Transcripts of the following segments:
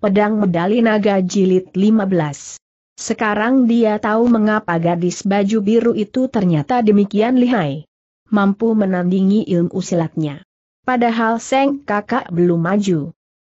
Pedang Medali Naga Jilid 15. Sekarang dia tahu mengapa gadis baju biru itu ternyata demikian lihai. Mampu menandingi ilmu silatnya. Padahal Seng kakak belum maju.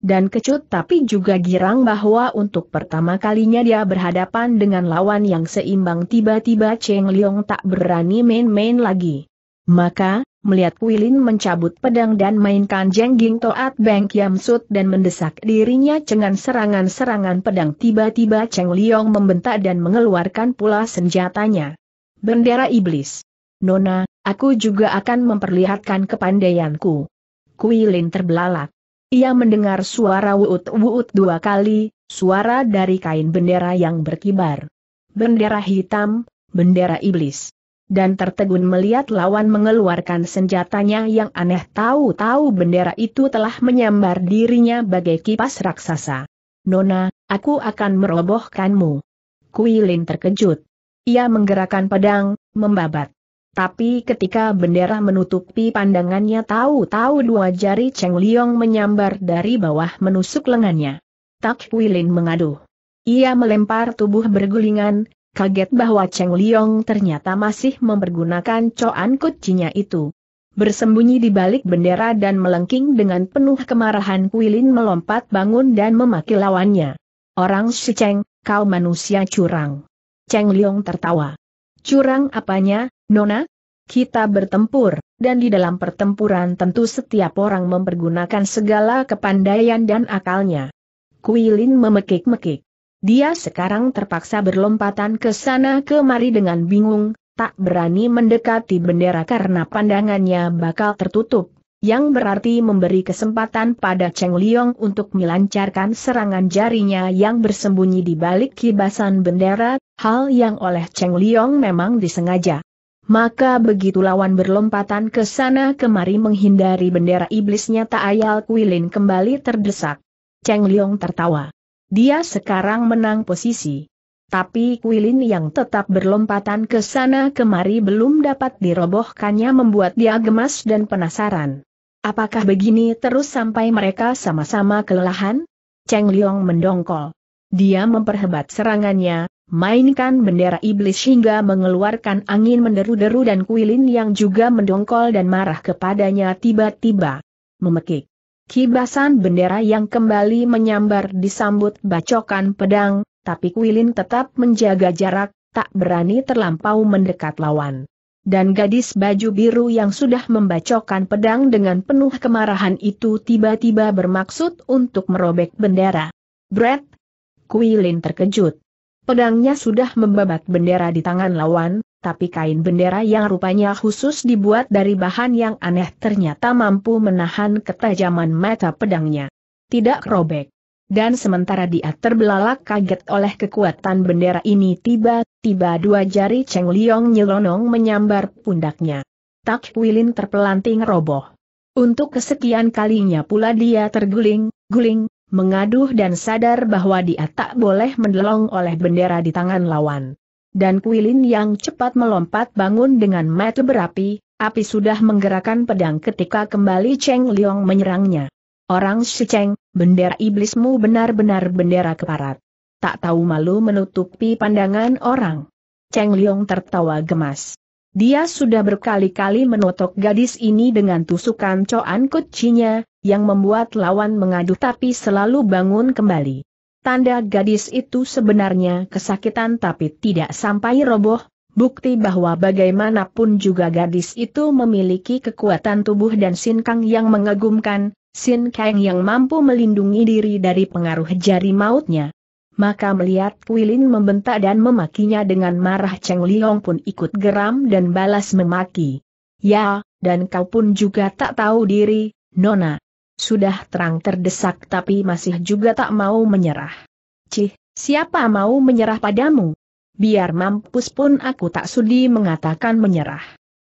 Dan kecut tapi juga girang bahwa untuk pertama kalinya dia berhadapan dengan lawan yang seimbang tiba-tiba Cheng Liong tak berani main-main lagi. Maka, melihat Kuilin mencabut pedang dan mainkan jengging toat Beng Kiam Sut dan mendesak dirinya dengan serangan-serangan pedang tiba-tiba Cheng Liong membentak dan mengeluarkan pula senjatanya. Bendera Iblis. Nona, aku juga akan memperlihatkan kepandaianku. Kuilin terbelalak. Ia mendengar suara wuut-wuut dua kali, suara dari kain bendera yang berkibar. Bendera hitam, bendera iblis dan tertegun melihat lawan mengeluarkan senjatanya yang aneh tahu-tahu bendera itu telah menyambar dirinya bagai kipas raksasa. Nona, aku akan merobohkanmu. Kuilin terkejut. Ia menggerakkan pedang, membabat. Tapi ketika bendera menutupi pandangannya tahu-tahu dua jari Cheng Liong menyambar dari bawah menusuk lengannya. Tak Kuilin mengaduh. Ia melempar tubuh bergulingan, kaget bahwa Cheng Liong ternyata masih mempergunakan coan kucinya itu. Bersembunyi di balik bendera dan melengking dengan penuh kemarahan Kuilin melompat bangun dan memaki lawannya. Orang si Cheng, kau manusia curang. Cheng Liong tertawa. Curang apanya, Nona? Kita bertempur, dan di dalam pertempuran tentu setiap orang mempergunakan segala kepandaian dan akalnya. Kuilin memekik-mekik. Dia sekarang terpaksa berlompatan ke sana kemari dengan bingung, tak berani mendekati bendera karena pandangannya bakal tertutup, yang berarti memberi kesempatan pada Cheng Liong untuk melancarkan serangan jarinya yang bersembunyi di balik kibasan bendera, hal yang oleh Cheng Liong memang disengaja. Maka begitu lawan berlompatan ke sana kemari menghindari bendera iblisnya tak ayal Kuilin kembali terdesak. Cheng Liong tertawa. Dia sekarang menang posisi. Tapi Kuilin yang tetap berlompatan ke sana kemari belum dapat dirobohkannya membuat dia gemas dan penasaran. Apakah begini terus sampai mereka sama-sama kelelahan? Cheng Liong mendongkol. Dia memperhebat serangannya, mainkan bendera iblis hingga mengeluarkan angin menderu-deru dan Kuilin yang juga mendongkol dan marah kepadanya tiba-tiba memekik. Kibasan bendera yang kembali menyambar disambut bacokan pedang, tapi Kuilin tetap menjaga jarak, tak berani terlampau mendekat lawan. Dan gadis baju biru yang sudah membacokan pedang dengan penuh kemarahan itu tiba-tiba bermaksud untuk merobek bendera. Brett! Kuilin terkejut. Pedangnya sudah membabat bendera di tangan lawan, tapi kain bendera yang rupanya khusus dibuat dari bahan yang aneh ternyata mampu menahan ketajaman mata pedangnya. Tidak robek. Dan sementara dia terbelalak kaget oleh kekuatan bendera ini tiba-tiba dua jari Cheng Liong nyelonong menyambar pundaknya. Tak Wilin terpelanting roboh. Untuk kesekian kalinya pula dia terguling, guling, mengaduh dan sadar bahwa dia tak boleh mendelong oleh bendera di tangan lawan. Dan Kuilin yang cepat melompat bangun dengan mata berapi, api sudah menggerakkan pedang ketika kembali Cheng Liong menyerangnya. Orang si Cheng, bendera iblismu benar-benar bendera keparat. Tak tahu malu menutupi pandangan orang. Cheng Liong tertawa gemas. Dia sudah berkali-kali menotok gadis ini dengan tusukan coan kucinya, yang membuat lawan mengadu tapi selalu bangun kembali. Tanda gadis itu sebenarnya kesakitan tapi tidak sampai roboh, bukti bahwa bagaimanapun juga gadis itu memiliki kekuatan tubuh dan sinkang yang mengagumkan, sinkang yang mampu melindungi diri dari pengaruh jari mautnya. Maka melihat Kuilin membentak dan memakinya dengan marah Cheng Liong pun ikut geram dan balas memaki. Ya, dan kau pun juga tak tahu diri, Nona, sudah terang terdesak tapi masih juga tak mau menyerah. Cih, siapa mau menyerah padamu? Biar mampus pun aku tak sudi mengatakan menyerah.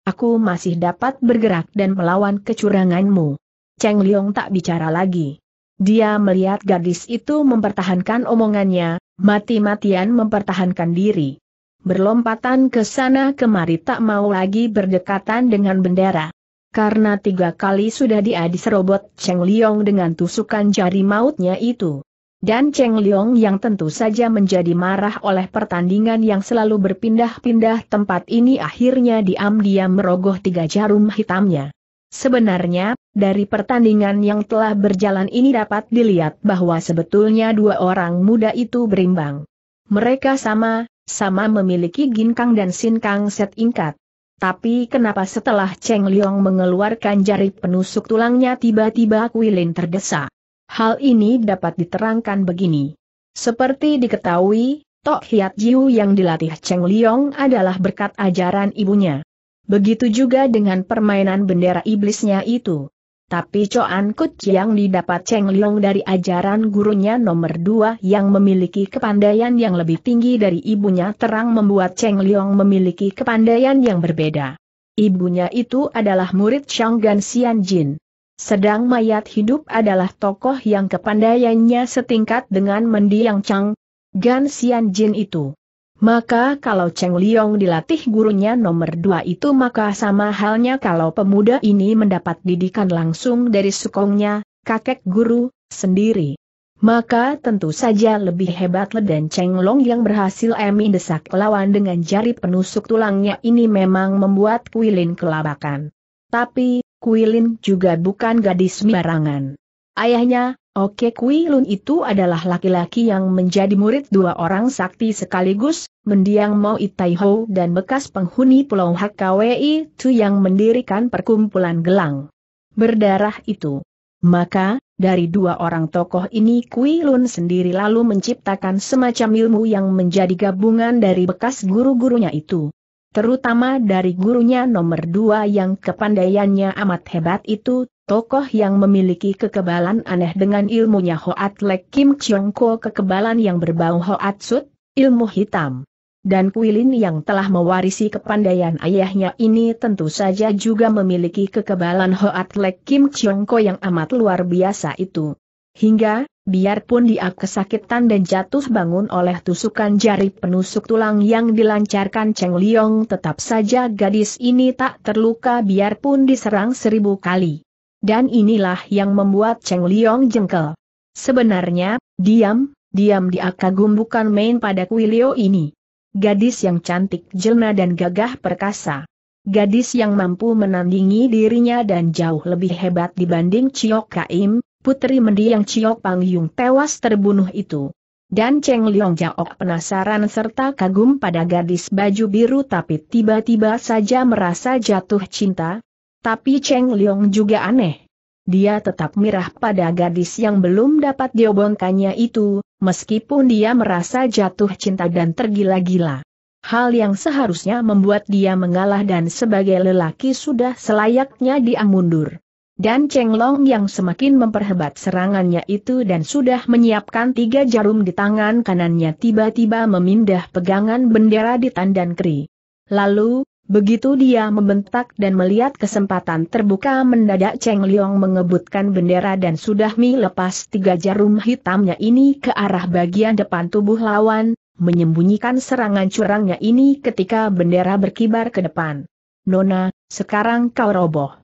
Aku masih dapat bergerak dan melawan kecuranganmu. Cheng Liong tak bicara lagi. Dia melihat gadis itu mempertahankan omongannya, mati-matian mempertahankan diri berlompatan ke sana kemari tak mau lagi berdekatan dengan bendera karena tiga kali sudah dia diserobot Cheng Liong dengan tusukan jari mautnya itu. Dan Cheng Liong yang tentu saja menjadi marah oleh pertandingan yang selalu berpindah-pindah tempat ini akhirnya diam-diam merogoh tiga jarum hitamnya. Sebenarnya, dari pertandingan yang telah berjalan ini dapat dilihat bahwa sebetulnya dua orang muda itu berimbang. Mereka sama, sama memiliki ginkang dan sinkang set ingkat. Tapi kenapa setelah Cheng Liong mengeluarkan jari penusuk tulangnya tiba-tiba Kuilin terdesak? Hal ini dapat diterangkan begini. Seperti diketahui, Tok Hiat Jiu yang dilatih Cheng Liong adalah berkat ajaran ibunya. Begitu juga dengan permainan bendera iblisnya itu. Tapi Coan Kut yang didapat Cheng Liong dari ajaran gurunya nomor dua yang memiliki kepandaian yang lebih tinggi dari ibunya terang membuat Cheng Liong memiliki kepandaian yang berbeda. Ibunya itu adalah murid Shanggan Xian Jin. Sedang mayat hidup adalah tokoh yang kepandaiannya setingkat dengan mendiang Chang Gan Xian Jin itu. Maka kalau Cheng Liong dilatih gurunya nomor dua itu maka sama halnya kalau pemuda ini mendapat didikan langsung dari sukongnya, kakek guru, sendiri. Maka tentu saja lebih hebat dan Cheng Long yang berhasil Emi desak lawan dengan jari penusuk tulangnya ini memang membuat Kuilin kelabakan. Tapi, Kuilin juga bukan gadis sembarangan. Ayahnya, Oke Kui Lun itu adalah laki-laki yang menjadi murid dua orang sakti sekaligus, mendiang Mo Itaiho dan bekas penghuni Pulau HKWI itu yang mendirikan perkumpulan gelang berdarah itu. Maka, dari dua orang tokoh ini Kui Lun sendiri lalu menciptakan semacam ilmu yang menjadi gabungan dari bekas guru-gurunya itu. Terutama dari gurunya nomor dua yang kepandaiannya amat hebat itu, Tokoh yang memiliki kekebalan aneh dengan ilmunya Hoat Lek Kim Chiong Ko kekebalan yang berbau Hoat Sut, ilmu hitam. Dan Kuilin yang telah mewarisi kepandaian ayahnya ini tentu saja juga memiliki kekebalan Hoat Lek Kim Chiong Ko yang amat luar biasa itu. Hingga, biarpun dia kesakitan dan jatuh bangun oleh tusukan jari penusuk tulang yang dilancarkan Cheng Liong tetap saja gadis ini tak terluka biarpun diserang seribu kali dan inilah yang membuat Cheng Liong jengkel. Sebenarnya, diam, diam dia kagum bukan main pada Kuilio ini. Gadis yang cantik jelma dan gagah perkasa. Gadis yang mampu menandingi dirinya dan jauh lebih hebat dibanding Chiok Kaim, putri mendiang Chiok Pang Yung tewas terbunuh itu. Dan Cheng Liong jauh penasaran serta kagum pada gadis baju biru tapi tiba-tiba saja merasa jatuh cinta, tapi Cheng Leong juga aneh. Dia tetap mirah pada gadis yang belum dapat diobongkannya itu, meskipun dia merasa jatuh cinta dan tergila-gila. Hal yang seharusnya membuat dia mengalah dan sebagai lelaki sudah selayaknya dia mundur. Dan Cheng Long yang semakin memperhebat serangannya itu dan sudah menyiapkan tiga jarum di tangan kanannya tiba-tiba memindah pegangan bendera di tandan kri. Lalu, Begitu dia membentak dan melihat kesempatan terbuka mendadak Cheng Liong mengebutkan bendera dan sudah mi lepas tiga jarum hitamnya ini ke arah bagian depan tubuh lawan, menyembunyikan serangan curangnya ini ketika bendera berkibar ke depan. Nona, sekarang kau roboh.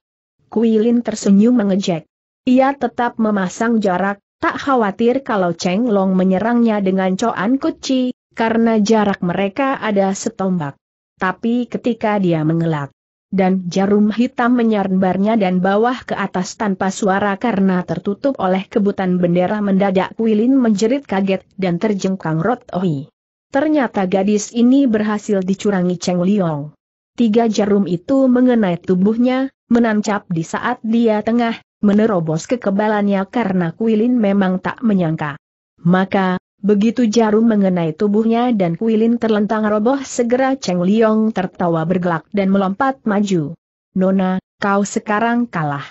Kuilin tersenyum mengejek. Ia tetap memasang jarak, tak khawatir kalau Cheng Long menyerangnya dengan coan kuci, karena jarak mereka ada setombak. Tapi ketika dia mengelak, dan jarum hitam menyambarnya dan bawah ke atas tanpa suara karena tertutup oleh kebutan bendera mendadak Kuilin menjerit kaget dan terjengkang Rot Ohi. Ternyata gadis ini berhasil dicurangi Cheng Liong. Tiga jarum itu mengenai tubuhnya, menancap di saat dia tengah menerobos kekebalannya karena Kuilin memang tak menyangka. Maka, Begitu jarum mengenai tubuhnya dan kuilin terlentang roboh segera Cheng Liong tertawa bergelak dan melompat maju. Nona, kau sekarang kalah.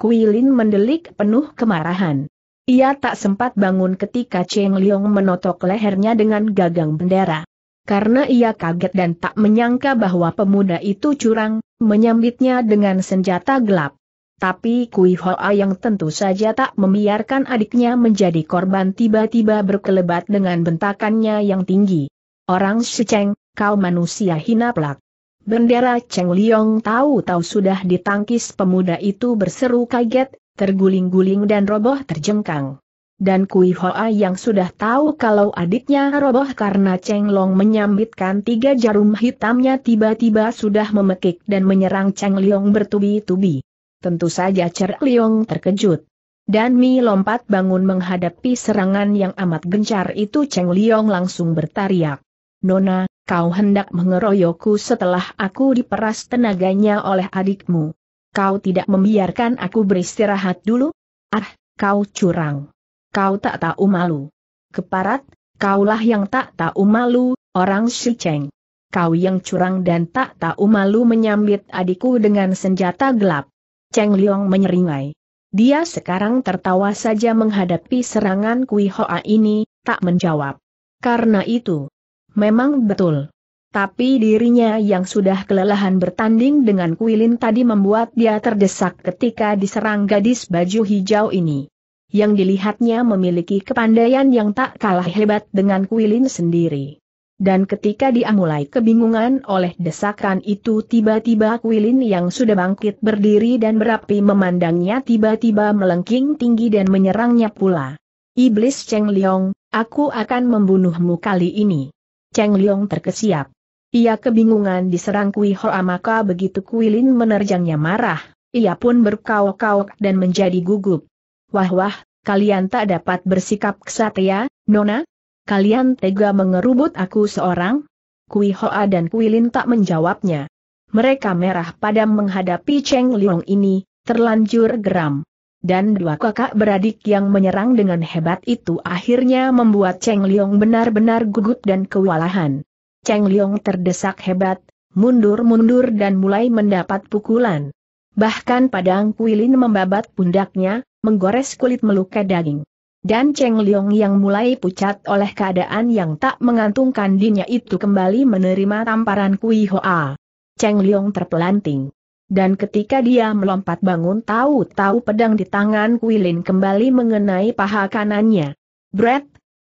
Kuilin mendelik penuh kemarahan. Ia tak sempat bangun ketika Cheng Liong menotok lehernya dengan gagang bendera. Karena ia kaget dan tak menyangka bahwa pemuda itu curang, menyambitnya dengan senjata gelap. Tapi Kui Hoa yang tentu saja tak membiarkan adiknya menjadi korban tiba-tiba berkelebat dengan bentakannya yang tinggi. Orang seceng, kau manusia hina pelak. Bendera Cheng Liong tahu-tahu sudah ditangkis pemuda itu berseru kaget, terguling-guling dan roboh terjengkang. Dan Kui Hoa yang sudah tahu kalau adiknya roboh karena Cheng Long menyambitkan tiga jarum hitamnya tiba-tiba sudah memekik dan menyerang Cheng Liong bertubi-tubi. Tentu saja Cerk Liong terkejut. Dan Mi lompat bangun menghadapi serangan yang amat gencar itu Cheng Liong langsung bertariak. Nona, kau hendak mengeroyokku setelah aku diperas tenaganya oleh adikmu. Kau tidak membiarkan aku beristirahat dulu? Ah, kau curang. Kau tak tahu malu. Keparat, kaulah yang tak tahu malu, orang Shi Cheng. Kau yang curang dan tak tahu malu menyambit adikku dengan senjata gelap. Cheng Liong menyeringai. Dia sekarang tertawa saja menghadapi serangan Kui Hoa ini, tak menjawab. Karena itu, memang betul. Tapi dirinya yang sudah kelelahan bertanding dengan kuilin tadi membuat dia terdesak ketika diserang gadis baju hijau ini. Yang dilihatnya memiliki kepandaian yang tak kalah hebat dengan kuilin sendiri dan ketika dia mulai kebingungan oleh desakan itu tiba-tiba Kuilin yang sudah bangkit berdiri dan berapi memandangnya tiba-tiba melengking tinggi dan menyerangnya pula. Iblis Cheng Liong, aku akan membunuhmu kali ini. Cheng Liong terkesiap. Ia kebingungan diserang Kui Hoa maka begitu Kuilin menerjangnya marah, ia pun berkau-kauk dan menjadi gugup. Wah-wah, kalian tak dapat bersikap kesatria, Nona, kalian tega mengerubut aku seorang? Kui Hoa dan Kui Lin tak menjawabnya. Mereka merah padam menghadapi Cheng Liong ini, terlanjur geram. Dan dua kakak beradik yang menyerang dengan hebat itu akhirnya membuat Cheng Liong benar-benar gugup dan kewalahan. Cheng Liong terdesak hebat, mundur-mundur dan mulai mendapat pukulan. Bahkan padang kuilin membabat pundaknya, menggores kulit melukai daging. Dan Cheng Liong yang mulai pucat oleh keadaan yang tak mengantungkan dinya itu kembali menerima tamparan Kui Hoa. Cheng Liong terpelanting. Dan ketika dia melompat bangun tahu-tahu pedang di tangan Kui Lin kembali mengenai paha kanannya. Bret!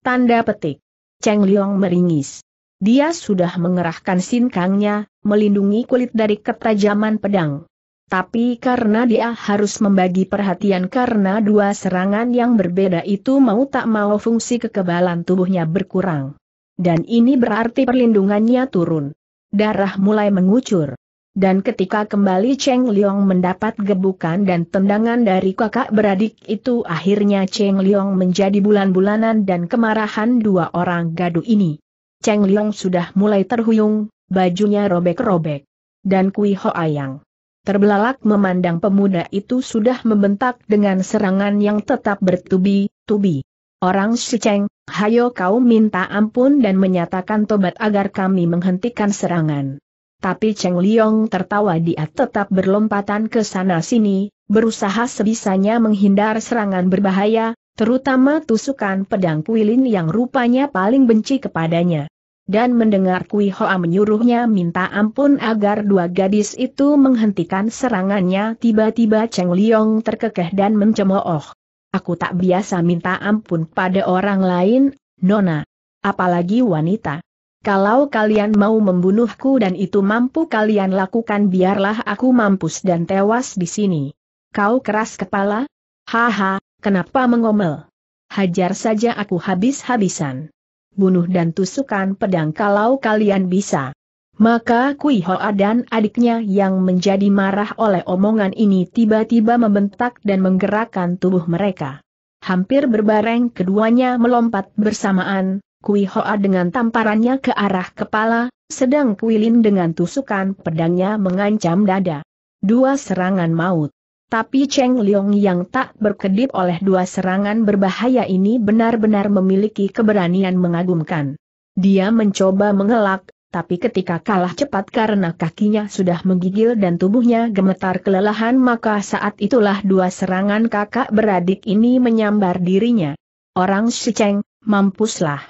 Tanda petik. Cheng Liong meringis. Dia sudah mengerahkan sinkangnya, melindungi kulit dari ketajaman pedang. Tapi karena dia harus membagi perhatian karena dua serangan yang berbeda itu mau tak mau fungsi kekebalan tubuhnya berkurang. Dan ini berarti perlindungannya turun. Darah mulai mengucur. Dan ketika kembali Cheng Liong mendapat gebukan dan tendangan dari kakak beradik itu akhirnya Cheng Liong menjadi bulan-bulanan dan kemarahan dua orang gaduh ini. Cheng Liong sudah mulai terhuyung, bajunya robek-robek. Dan Kui Ho Ayang Terbelalak memandang pemuda itu sudah membentak dengan serangan yang tetap bertubi-tubi. Orang Siceng, hayo kau minta ampun dan menyatakan tobat agar kami menghentikan serangan. Tapi Cheng Liong tertawa dia tetap berlompatan ke sana sini, berusaha sebisanya menghindar serangan berbahaya, terutama tusukan pedang kuilin yang rupanya paling benci kepadanya dan mendengar Kui Hoa menyuruhnya minta ampun agar dua gadis itu menghentikan serangannya tiba-tiba Cheng Liong terkekeh dan mencemooh. Aku tak biasa minta ampun pada orang lain, Nona. Apalagi wanita. Kalau kalian mau membunuhku dan itu mampu kalian lakukan biarlah aku mampus dan tewas di sini. Kau keras kepala? Haha, kenapa mengomel? Hajar saja aku habis-habisan bunuh dan tusukan pedang kalau kalian bisa. Maka Kui Hoa dan adiknya yang menjadi marah oleh omongan ini tiba-tiba membentak dan menggerakkan tubuh mereka. Hampir berbareng keduanya melompat bersamaan, Kui Hoa dengan tamparannya ke arah kepala, sedang Kui Lin dengan tusukan pedangnya mengancam dada. Dua serangan maut. Tapi Cheng Liong yang tak berkedip oleh dua serangan berbahaya ini benar-benar memiliki keberanian mengagumkan. Dia mencoba mengelak, tapi ketika kalah cepat karena kakinya sudah menggigil dan tubuhnya gemetar kelelahan maka saat itulah dua serangan kakak beradik ini menyambar dirinya. Orang si Cheng, mampuslah.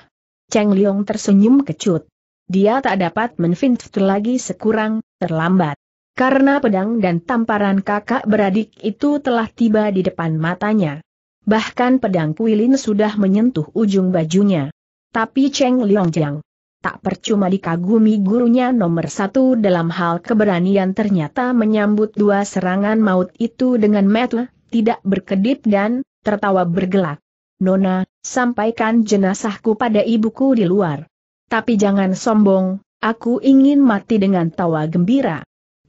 Cheng Liong tersenyum kecut. Dia tak dapat menfintu lagi sekurang, terlambat karena pedang dan tamparan kakak beradik itu telah tiba di depan matanya. Bahkan pedang Kuilin sudah menyentuh ujung bajunya. Tapi Cheng Liangjiang tak percuma dikagumi gurunya nomor satu dalam hal keberanian ternyata menyambut dua serangan maut itu dengan metu, tidak berkedip dan tertawa bergelak. Nona, sampaikan jenazahku pada ibuku di luar. Tapi jangan sombong, aku ingin mati dengan tawa gembira.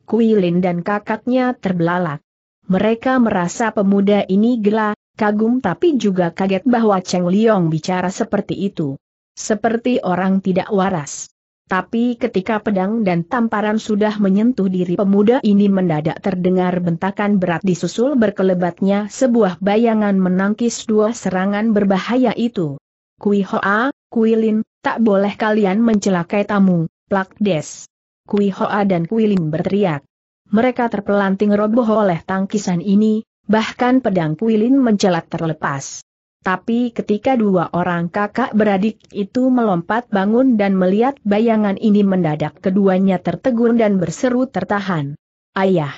Kuilin dan kakaknya terbelalak. Mereka merasa pemuda ini gila, kagum tapi juga kaget bahwa Cheng Liong bicara seperti itu. Seperti orang tidak waras. Tapi ketika pedang dan tamparan sudah menyentuh diri pemuda ini mendadak terdengar bentakan berat disusul berkelebatnya sebuah bayangan menangkis dua serangan berbahaya itu. Kui Hoa, Kui tak boleh kalian mencelakai tamu, Plak Des. Kui Hoa dan Kui Lim berteriak. Mereka terpelanting roboh oleh tangkisan ini, bahkan pedang Kui Lim mencelat terlepas. Tapi ketika dua orang kakak beradik itu melompat bangun dan melihat bayangan ini mendadak keduanya tertegun dan berseru tertahan. Ayah!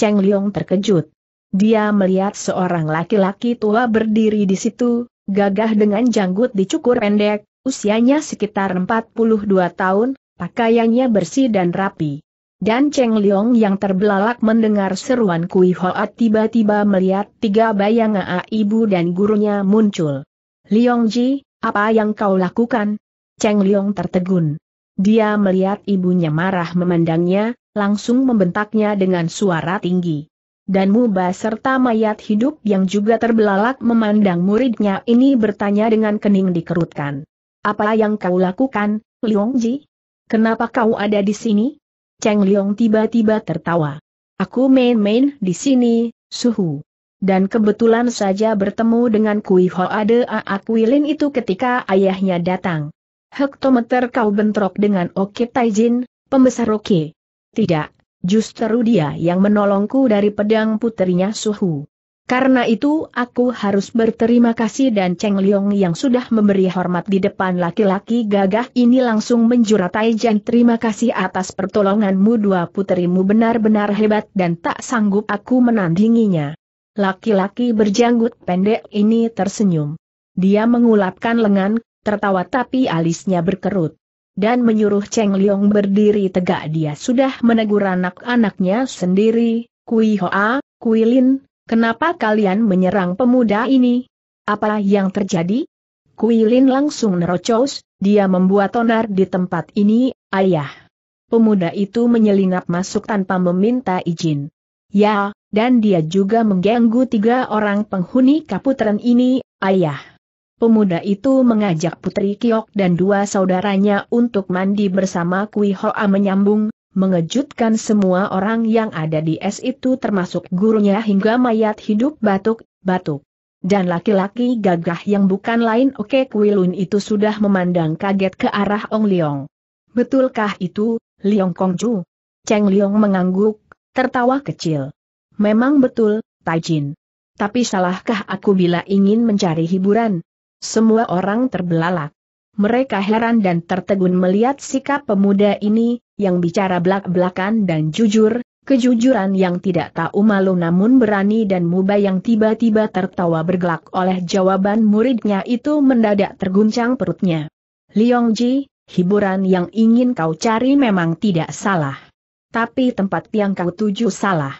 Cheng Liong terkejut. Dia melihat seorang laki-laki tua berdiri di situ, gagah dengan janggut dicukur pendek, usianya sekitar 42 tahun, Pakaiannya bersih dan rapi. Dan Cheng Liong yang terbelalak mendengar seruan Kui Hoat tiba-tiba melihat tiga bayangan A ibu dan gurunya muncul. Liong Ji, apa yang kau lakukan? Cheng Liong tertegun. Dia melihat ibunya marah memandangnya, langsung membentaknya dengan suara tinggi. Dan Muba serta mayat hidup yang juga terbelalak memandang muridnya ini bertanya dengan kening dikerutkan. Apa yang kau lakukan, Liong Ji? Kenapa kau ada di sini? Cheng Liong tiba-tiba tertawa. Aku main-main di sini, suhu. Dan kebetulan saja bertemu dengan Kui A Kuilin itu ketika ayahnya datang. Hektometer kau bentrok dengan Oke Taijin, pembesar Oke. Tidak, justru dia yang menolongku dari pedang putrinya Suhu. Karena itu aku harus berterima kasih dan Cheng Liong yang sudah memberi hormat di depan laki-laki gagah ini langsung menjuratai Jan terima kasih atas pertolonganmu dua puterimu benar-benar hebat dan tak sanggup aku menandinginya. Laki-laki berjanggut pendek ini tersenyum. Dia mengulapkan lengan, tertawa tapi alisnya berkerut. Dan menyuruh Cheng Liong berdiri tegak dia sudah menegur anak-anaknya sendiri, Kui Hoa, Kui Lin, Kenapa kalian menyerang pemuda ini? Apa yang terjadi? Kuilin langsung nerocos, dia membuat onar di tempat ini, ayah. Pemuda itu menyelinap masuk tanpa meminta izin. Ya, dan dia juga mengganggu tiga orang penghuni kaputren ini, ayah. Pemuda itu mengajak Putri Kiok dan dua saudaranya untuk mandi bersama Kui Hoa menyambung, mengejutkan semua orang yang ada di es itu termasuk gurunya hingga mayat hidup batuk-batuk. Dan laki-laki gagah yang bukan lain Oke Kuilun itu sudah memandang kaget ke arah Ong Leong. Betulkah itu, Leong Kongju? Cheng Leong mengangguk, tertawa kecil. Memang betul, Taijin. Tapi salahkah aku bila ingin mencari hiburan? Semua orang terbelalak. Mereka heran dan tertegun melihat sikap pemuda ini, yang bicara belak-belakan dan jujur, kejujuran yang tidak tahu malu namun berani dan muba yang tiba-tiba tertawa bergelak oleh jawaban muridnya itu mendadak terguncang perutnya. Liong Ji, hiburan yang ingin kau cari memang tidak salah. Tapi tempat yang kau tuju salah.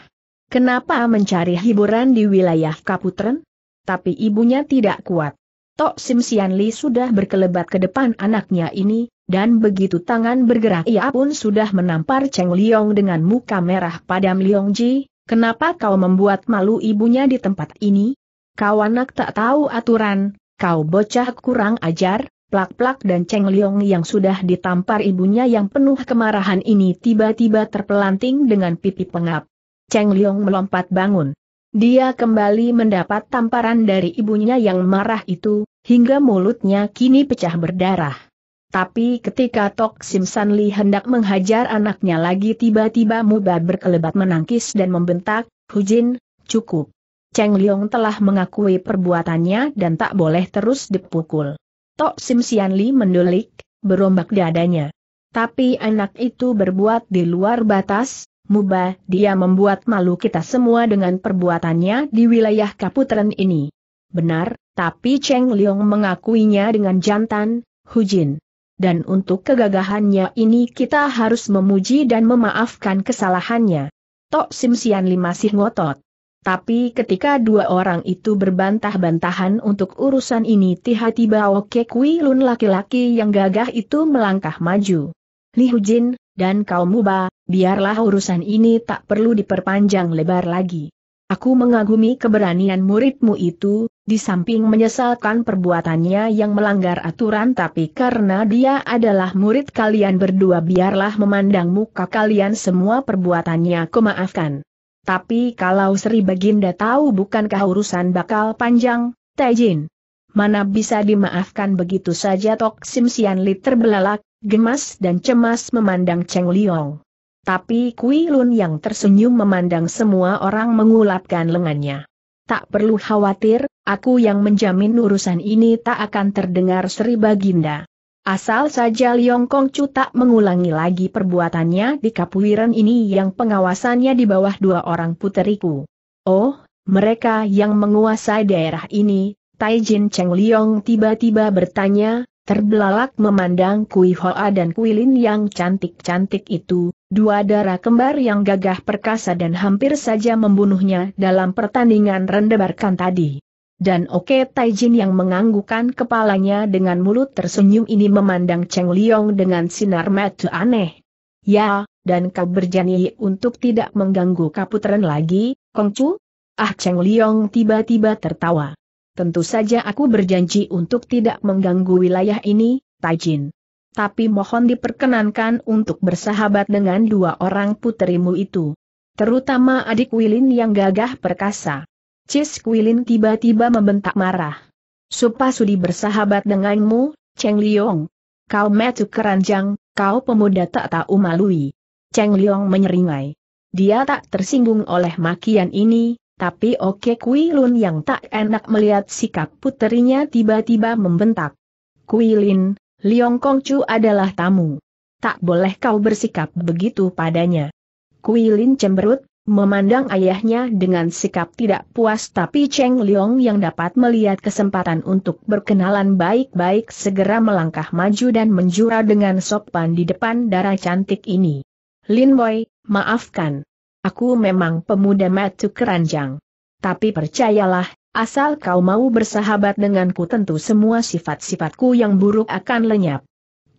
Kenapa mencari hiburan di wilayah Kaputren? Tapi ibunya tidak kuat. Tok Sian Li sudah berkelebat ke depan anaknya ini, dan begitu tangan bergerak ia pun sudah menampar Cheng Liong dengan muka merah padam Liong Ji, kenapa kau membuat malu ibunya di tempat ini? Kau anak tak tahu aturan, kau bocah kurang ajar, plak-plak dan Cheng Liong yang sudah ditampar ibunya yang penuh kemarahan ini tiba-tiba terpelanting dengan pipi pengap. Cheng Liong melompat bangun. Dia kembali mendapat tamparan dari ibunya yang marah itu, hingga mulutnya kini pecah berdarah. Tapi ketika Tok Sim San Li hendak menghajar anaknya lagi tiba-tiba Muba berkelebat menangkis dan membentak, Hu Jin, cukup. Cheng Liong telah mengakui perbuatannya dan tak boleh terus dipukul. Tok Sim Sian Li mendulik, berombak dadanya. Tapi anak itu berbuat di luar batas, Muba, dia membuat malu kita semua dengan perbuatannya di wilayah Kaputren ini. Benar, tapi Cheng Liong mengakuinya dengan jantan, Hu Jin dan untuk kegagahannya ini kita harus memuji dan memaafkan kesalahannya. Tok Sim Sian Li masih ngotot. Tapi ketika dua orang itu berbantah-bantahan untuk urusan ini tiba-tiba Oke Kui Lun laki-laki yang gagah itu melangkah maju. Li Hujin, dan kau Muba, biarlah urusan ini tak perlu diperpanjang lebar lagi. Aku mengagumi keberanian muridmu itu, di samping menyesalkan perbuatannya yang melanggar aturan tapi karena dia adalah murid kalian berdua biarlah memandang muka kalian semua perbuatannya kemaafkan. Tapi kalau Sri Baginda tahu bukankah urusan bakal panjang, Tejin? Mana bisa dimaafkan begitu saja Tok Sim Sian Li terbelalak, gemas dan cemas memandang Cheng Liong. Tapi Kui Lun yang tersenyum memandang semua orang mengulapkan lengannya. Tak perlu khawatir, Aku yang menjamin urusan ini tak akan terdengar Sri Baginda. Asal saja Liong Kong Chu tak mengulangi lagi perbuatannya di Kapuiran ini yang pengawasannya di bawah dua orang puteriku. Oh, mereka yang menguasai daerah ini, Taijin Cheng Liong tiba-tiba bertanya, terbelalak memandang Kui Hoa dan Kui Lin yang cantik-cantik itu, dua darah kembar yang gagah perkasa dan hampir saja membunuhnya dalam pertandingan rendebarkan tadi. Dan Oke Taijin yang menganggukan kepalanya dengan mulut tersenyum ini memandang Cheng Liong dengan sinar mata aneh. Ya, dan kau berjanji untuk tidak mengganggu kaputren lagi, Kongcu? Ah Cheng Liong tiba-tiba tertawa. Tentu saja aku berjanji untuk tidak mengganggu wilayah ini, Taijin. Tapi mohon diperkenankan untuk bersahabat dengan dua orang puterimu itu. Terutama adik Wilin yang gagah perkasa. Cis Kuilin tiba-tiba membentak marah. Supa Sudi bersahabat denganmu, Cheng Liong. Kau metu keranjang, kau pemuda tak tahu malui. Cheng Liong menyeringai. Dia tak tersinggung oleh makian ini, tapi Oke Kui Lun yang tak enak melihat sikap puterinya tiba-tiba membentak. Kui Lin, Liong Kongcu adalah tamu. Tak boleh kau bersikap begitu padanya. Kui Lin cemberut, Memandang ayahnya dengan sikap tidak puas tapi Cheng Liong yang dapat melihat kesempatan untuk berkenalan baik-baik segera melangkah maju dan menjura dengan sopan di depan darah cantik ini. Lin Boy, maafkan. Aku memang pemuda matu keranjang. Tapi percayalah, asal kau mau bersahabat denganku tentu semua sifat-sifatku yang buruk akan lenyap.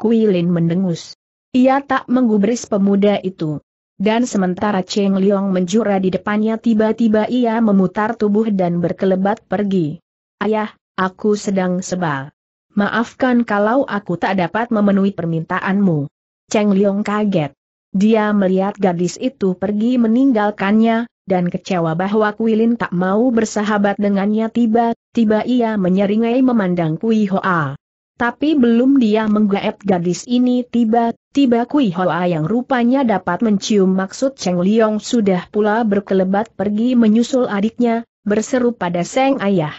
Kui Lin mendengus. Ia tak menggubris pemuda itu. Dan sementara Cheng Liong menjura di depannya tiba-tiba ia memutar tubuh dan berkelebat pergi. Ayah, aku sedang sebal. Maafkan kalau aku tak dapat memenuhi permintaanmu. Cheng Liong kaget. Dia melihat gadis itu pergi meninggalkannya, dan kecewa bahwa Kuilin tak mau bersahabat dengannya tiba-tiba ia menyeringai memandang Kui Hoa. Tapi belum dia menggaep gadis ini tiba-tiba Kui Hoa yang rupanya dapat mencium maksud Cheng Liong sudah pula berkelebat pergi menyusul adiknya, berseru pada Seng Ayah.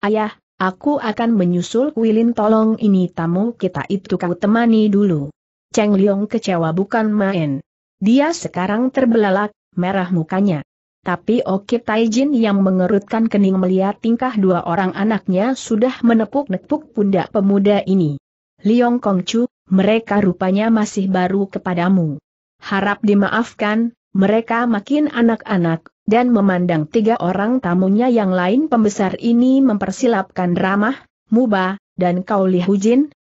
Ayah, aku akan menyusul Kuilin tolong ini tamu kita itu kau temani dulu. Cheng Liong kecewa bukan main. Dia sekarang terbelalak, merah mukanya. Tapi Oke Taijin yang mengerutkan kening melihat tingkah dua orang anaknya sudah menepuk-nepuk pundak pemuda ini. Liong Kongcu, mereka rupanya masih baru kepadamu. Harap dimaafkan, mereka makin anak-anak, dan memandang tiga orang tamunya yang lain pembesar ini mempersilapkan ramah, muba, dan kau Li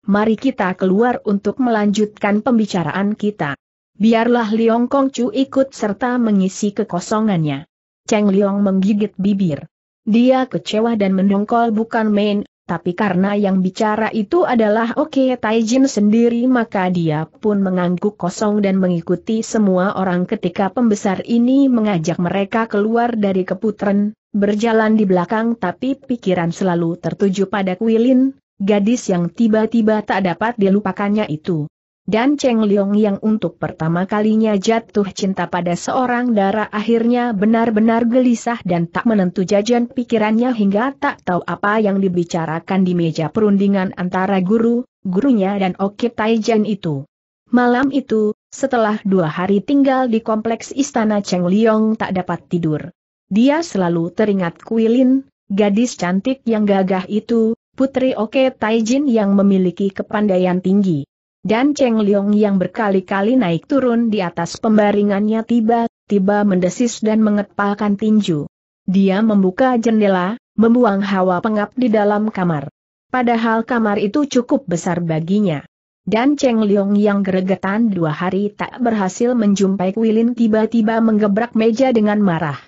mari kita keluar untuk melanjutkan pembicaraan kita biarlah Liong cu ikut serta mengisi kekosongannya. Cheng Liong menggigit bibir. Dia kecewa dan mendongkol bukan main, tapi karena yang bicara itu adalah Oke Taijin sendiri maka dia pun mengangguk kosong dan mengikuti semua orang ketika pembesar ini mengajak mereka keluar dari keputren, berjalan di belakang tapi pikiran selalu tertuju pada Kuilin, gadis yang tiba-tiba tak dapat dilupakannya itu. Dan Cheng Liong yang untuk pertama kalinya jatuh cinta pada seorang darah akhirnya benar-benar gelisah dan tak menentu jajan pikirannya hingga tak tahu apa yang dibicarakan di meja perundingan antara guru, gurunya dan Oki Taijan itu. Malam itu, setelah dua hari tinggal di kompleks istana Cheng Liong tak dapat tidur. Dia selalu teringat Kuilin, gadis cantik yang gagah itu, putri Oke Taijin yang memiliki kepandaian tinggi. Dan Cheng Liong yang berkali-kali naik turun di atas pembaringannya tiba-tiba mendesis dan mengepalkan tinju. Dia membuka jendela, membuang hawa pengap di dalam kamar. Padahal kamar itu cukup besar baginya. Dan Cheng Liong yang geregetan dua hari tak berhasil menjumpai Kuilin tiba-tiba menggebrak meja dengan marah.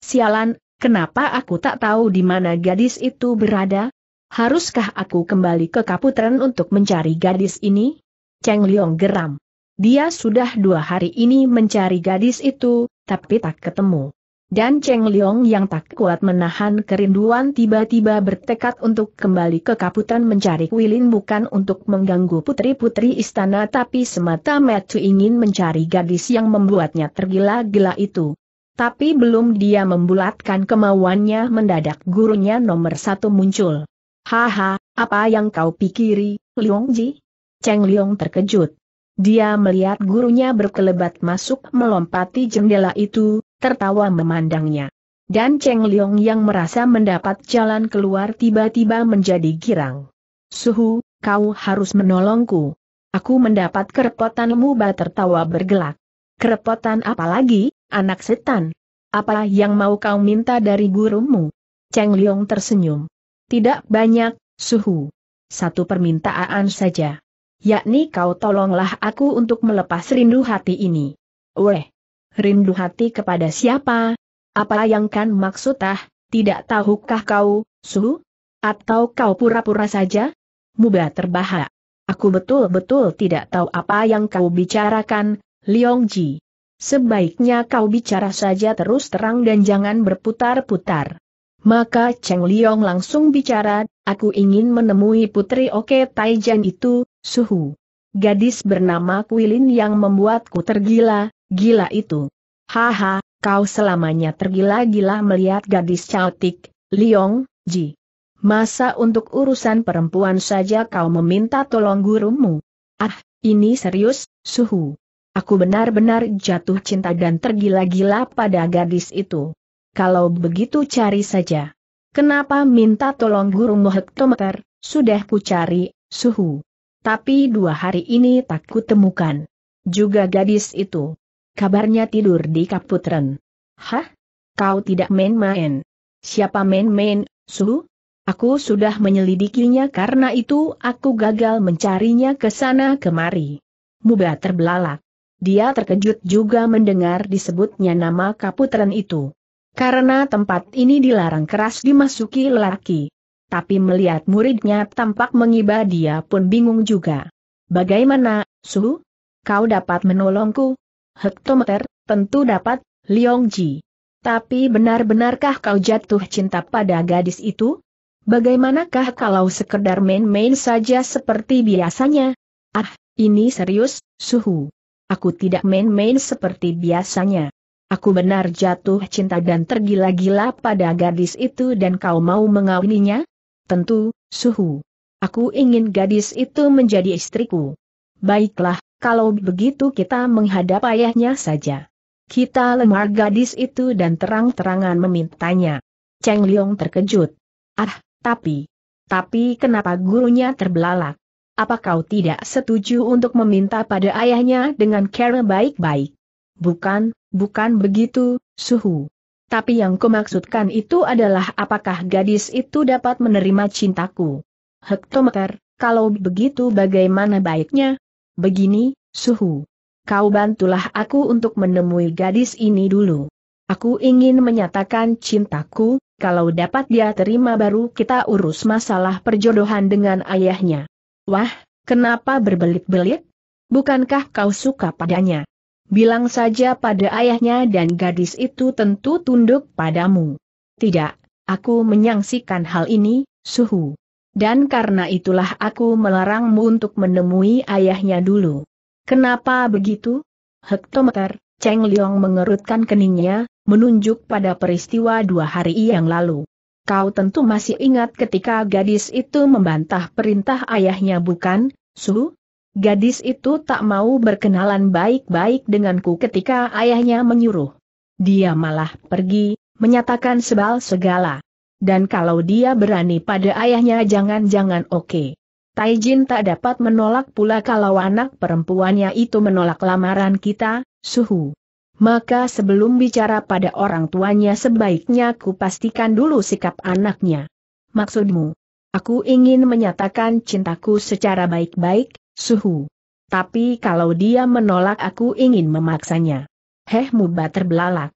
Sialan, kenapa aku tak tahu di mana gadis itu berada? Haruskah aku kembali ke Kaputren untuk mencari gadis ini? Cheng Liong geram. Dia sudah dua hari ini mencari gadis itu, tapi tak ketemu. Dan Cheng Liong yang tak kuat menahan kerinduan tiba-tiba bertekad untuk kembali ke Kaputan mencari Wilin bukan untuk mengganggu putri-putri istana tapi semata-mata ingin mencari gadis yang membuatnya tergila-gila itu. Tapi belum dia membulatkan kemauannya mendadak gurunya nomor satu muncul. Haha, apa yang kau pikiri, Liong Ji? Cheng Liong terkejut. Dia melihat gurunya berkelebat masuk melompati jendela itu, tertawa memandangnya. Dan Cheng Liong yang merasa mendapat jalan keluar tiba-tiba menjadi girang. Suhu, kau harus menolongku. Aku mendapat kerepotanmu. Muba tertawa bergelak. Kerepotan apa lagi, anak setan? Apa yang mau kau minta dari gurumu? Cheng Liong tersenyum. Tidak banyak, Suhu. Satu permintaan saja yakni kau tolonglah aku untuk melepas rindu hati ini. Weh! Rindu hati kepada siapa? Apa yang kan maksudah, tidak tahukah kau, Su? Atau kau pura-pura saja? Muba terbahak. Aku betul-betul tidak tahu apa yang kau bicarakan, Liong Ji. Sebaiknya kau bicara saja terus terang dan jangan berputar-putar. Maka Cheng Liong langsung bicara, aku ingin menemui putri Oke Taijan itu, Suhu. Gadis bernama Kuilin yang membuatku tergila, gila itu. Haha, kau selamanya tergila-gila melihat gadis cantik, Liong, Ji. Masa untuk urusan perempuan saja kau meminta tolong gurumu? Ah, ini serius, Suhu. Aku benar-benar jatuh cinta dan tergila-gila pada gadis itu. Kalau begitu cari saja. Kenapa minta tolong gurumu hektometer? sudah ku cari, Suhu tapi dua hari ini tak kutemukan. Juga gadis itu. Kabarnya tidur di Kaputren. Hah? Kau tidak main-main. Siapa main-main, Su? Aku sudah menyelidikinya karena itu aku gagal mencarinya ke sana kemari. Muba terbelalak. Dia terkejut juga mendengar disebutnya nama Kaputren itu. Karena tempat ini dilarang keras dimasuki lelaki tapi melihat muridnya tampak mengibah dia pun bingung juga. Bagaimana, Su? Kau dapat menolongku? Hektometer, tentu dapat, Liong Ji. Tapi benar-benarkah kau jatuh cinta pada gadis itu? Bagaimanakah kalau sekedar main-main saja seperti biasanya? Ah, ini serius, Suhu. Aku tidak main-main seperti biasanya. Aku benar jatuh cinta dan tergila-gila pada gadis itu dan kau mau mengawininya? Tentu, suhu. Aku ingin gadis itu menjadi istriku. Baiklah, kalau begitu kita menghadap ayahnya saja. Kita lemar gadis itu dan terang-terangan memintanya. Cheng Liong terkejut. Ah, tapi... Tapi kenapa gurunya terbelalak? Apa kau tidak setuju untuk meminta pada ayahnya dengan cara baik-baik? Bukan, bukan begitu, suhu. Tapi yang kumaksudkan itu adalah apakah gadis itu dapat menerima cintaku. Hektometer, kalau begitu bagaimana baiknya? Begini, suhu. Kau bantulah aku untuk menemui gadis ini dulu. Aku ingin menyatakan cintaku, kalau dapat dia terima baru kita urus masalah perjodohan dengan ayahnya. Wah, kenapa berbelit-belit? Bukankah kau suka padanya? Bilang saja pada ayahnya dan gadis itu tentu tunduk padamu. Tidak, aku menyangsikan hal ini, suhu. Dan karena itulah aku melarangmu untuk menemui ayahnya dulu. Kenapa begitu? Hektometer, Cheng Liong mengerutkan keningnya, menunjuk pada peristiwa dua hari yang lalu. Kau tentu masih ingat ketika gadis itu membantah perintah ayahnya bukan, Su? Gadis itu tak mau berkenalan baik-baik denganku ketika ayahnya menyuruh. Dia malah pergi, menyatakan sebal segala. Dan kalau dia berani pada ayahnya jangan-jangan oke. Taijin tak dapat menolak pula kalau anak perempuannya itu menolak lamaran kita, suhu. Maka sebelum bicara pada orang tuanya sebaiknya ku pastikan dulu sikap anaknya. Maksudmu? Aku ingin menyatakan cintaku secara baik-baik, suhu. Tapi kalau dia menolak aku ingin memaksanya. Heh Muba terbelalak.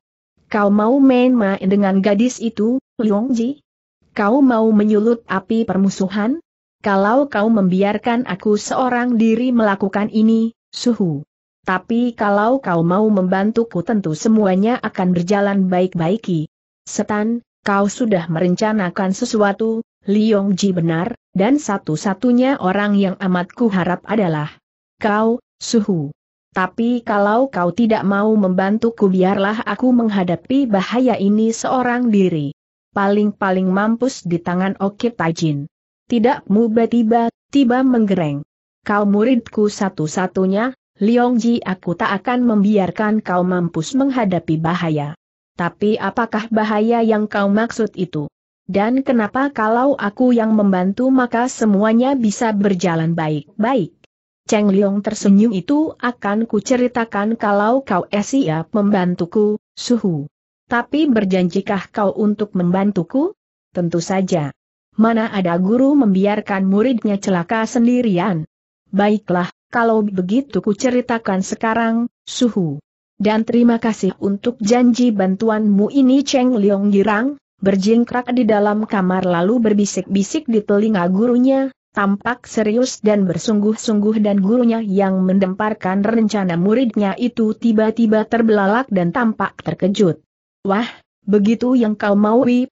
Kau mau main-main dengan gadis itu, Liongji? Kau mau menyulut api permusuhan? Kalau kau membiarkan aku seorang diri melakukan ini, suhu. Tapi kalau kau mau membantuku tentu semuanya akan berjalan baik-baiki. Setan, kau sudah merencanakan sesuatu, Liong Ji benar, dan satu-satunya orang yang amat kuharap adalah kau, Suhu. Tapi kalau kau tidak mau membantuku biarlah aku menghadapi bahaya ini seorang diri. Paling-paling mampus di tangan Oke Tajin. Tidak mubah tiba, tiba menggereng. Kau muridku satu-satunya, Liong Ji aku tak akan membiarkan kau mampus menghadapi bahaya. Tapi apakah bahaya yang kau maksud itu? Dan kenapa kalau aku yang membantu maka semuanya bisa berjalan baik-baik? Cheng Liong tersenyum itu akan kuceritakan kalau kau eh siap membantuku, suhu. Tapi berjanjikah kau untuk membantuku? Tentu saja. Mana ada guru membiarkan muridnya celaka sendirian? Baiklah, kalau begitu kuceritakan sekarang, suhu. Dan terima kasih untuk janji bantuanmu ini Cheng Liong girang, berjingkrak di dalam kamar lalu berbisik-bisik di telinga gurunya, tampak serius dan bersungguh-sungguh dan gurunya yang mendemparkan rencana muridnya itu tiba-tiba terbelalak dan tampak terkejut. Wah, begitu yang kau mau maui,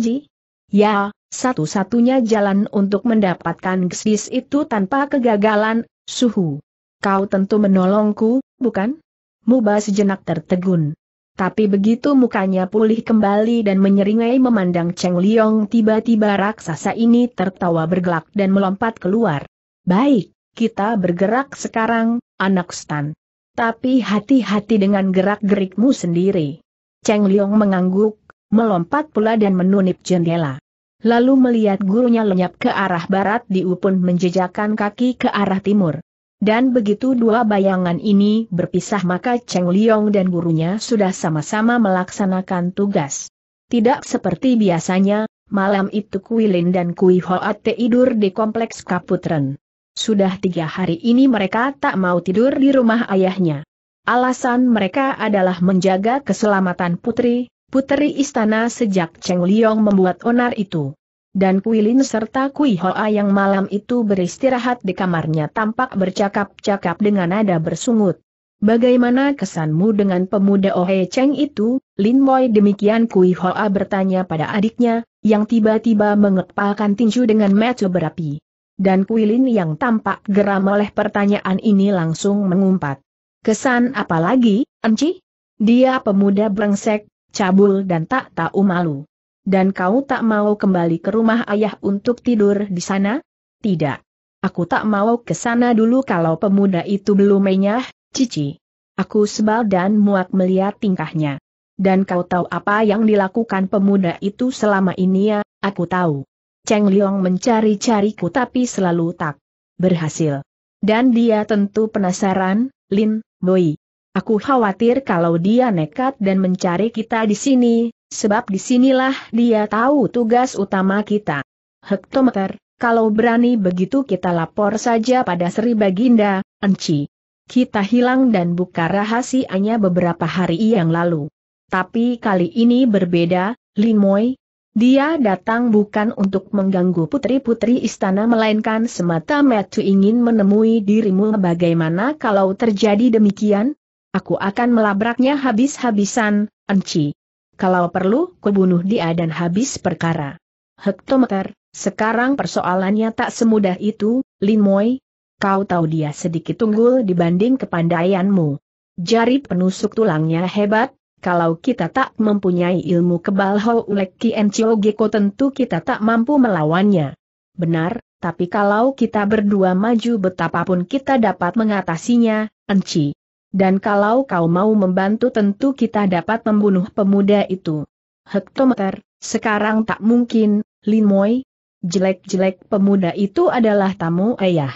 Ji? Ya, satu-satunya jalan untuk mendapatkan gesis itu tanpa kegagalan, suhu. Kau tentu menolongku, bukan? Muba sejenak tertegun. Tapi begitu mukanya pulih kembali dan menyeringai memandang Cheng Liong tiba-tiba raksasa ini tertawa bergelak dan melompat keluar. Baik, kita bergerak sekarang, anak stan. Tapi hati-hati dengan gerak-gerikmu sendiri. Cheng Liong mengangguk, melompat pula dan menunip jendela. Lalu melihat gurunya lenyap ke arah barat diupun menjejakkan kaki ke arah timur. Dan begitu dua bayangan ini berpisah maka Cheng Liong dan gurunya sudah sama-sama melaksanakan tugas. Tidak seperti biasanya, malam itu Kui Lin dan Kui Hoat tidur di kompleks Kaputren. Sudah tiga hari ini mereka tak mau tidur di rumah ayahnya. Alasan mereka adalah menjaga keselamatan putri, putri istana sejak Cheng Liong membuat onar itu dan Kuilin serta Kui Hoa yang malam itu beristirahat di kamarnya tampak bercakap-cakap dengan nada bersungut. Bagaimana kesanmu dengan pemuda Ohe Cheng itu? Lin Moi demikian Kui Hoa bertanya pada adiknya, yang tiba-tiba mengepalkan tinju dengan mata berapi. Dan Kuilin yang tampak geram oleh pertanyaan ini langsung mengumpat. Kesan apa lagi, Enci? Dia pemuda brengsek, cabul dan tak tahu malu. Dan kau tak mau kembali ke rumah ayah untuk tidur di sana? Tidak. Aku tak mau ke sana dulu kalau pemuda itu belum menyah, Cici. Aku sebal dan muak melihat tingkahnya. Dan kau tahu apa yang dilakukan pemuda itu selama ini ya, aku tahu. Cheng Liong mencari-cariku tapi selalu tak berhasil. Dan dia tentu penasaran, Lin, Boy. Aku khawatir kalau dia nekat dan mencari kita di sini, Sebab disinilah dia tahu tugas utama kita. Hektometer, kalau berani begitu kita lapor saja pada Sri Baginda, Enci. Kita hilang dan buka rahasianya beberapa hari yang lalu. Tapi kali ini berbeda, Limoy. Dia datang bukan untuk mengganggu putri-putri istana melainkan semata-mata ingin menemui dirimu bagaimana kalau terjadi demikian? Aku akan melabraknya habis-habisan, Enci. Kalau perlu, kubunuh dia dan habis perkara. Hektometer, sekarang persoalannya tak semudah itu, Lin Moi. Kau tahu dia sedikit unggul dibanding kepandaianmu. Jari penusuk tulangnya hebat, kalau kita tak mempunyai ilmu kebal Ho Uleki Enciogeko tentu kita tak mampu melawannya. Benar, tapi kalau kita berdua maju betapapun kita dapat mengatasinya, Enci. Dan kalau kau mau membantu tentu kita dapat membunuh pemuda itu. Hektometer, sekarang tak mungkin, Lin Moi, Jelek-jelek pemuda itu adalah tamu ayah.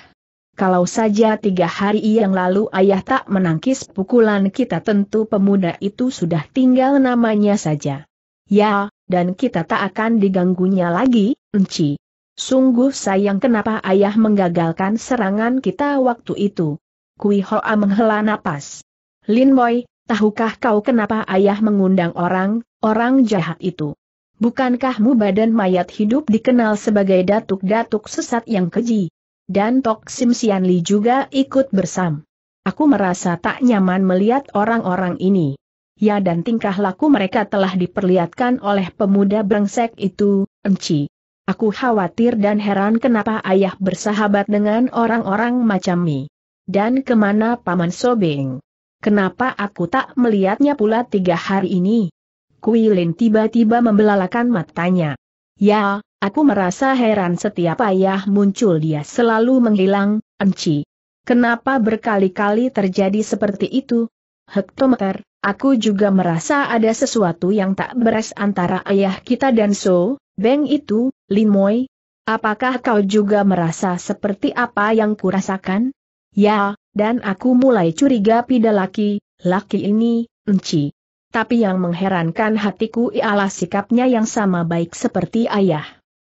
Kalau saja tiga hari yang lalu ayah tak menangkis pukulan kita tentu pemuda itu sudah tinggal namanya saja. Ya, dan kita tak akan diganggunya lagi, Enci. Sungguh sayang kenapa ayah menggagalkan serangan kita waktu itu. Kui Hoa menghela napas. Lin Moy, tahukah kau kenapa ayah mengundang orang, orang jahat itu? Bukankah mu badan mayat hidup dikenal sebagai datuk-datuk sesat yang keji? Dan Tok Sim Sian Li juga ikut bersam. Aku merasa tak nyaman melihat orang-orang ini. Ya dan tingkah laku mereka telah diperlihatkan oleh pemuda brengsek itu, Enci. Aku khawatir dan heran kenapa ayah bersahabat dengan orang-orang macam Mi. Dan kemana Paman Sobeng? Kenapa aku tak melihatnya pula tiga hari ini? Kuilin tiba-tiba membelalakan matanya. Ya, aku merasa heran setiap ayah muncul dia selalu menghilang, Enci. Kenapa berkali-kali terjadi seperti itu? Hektometer, aku juga merasa ada sesuatu yang tak beres antara ayah kita dan So, Beng itu, Limoy, Apakah kau juga merasa seperti apa yang kurasakan? Ya, dan aku mulai curiga pida laki, laki ini, enci. Tapi yang mengherankan hatiku ialah sikapnya yang sama baik seperti ayah.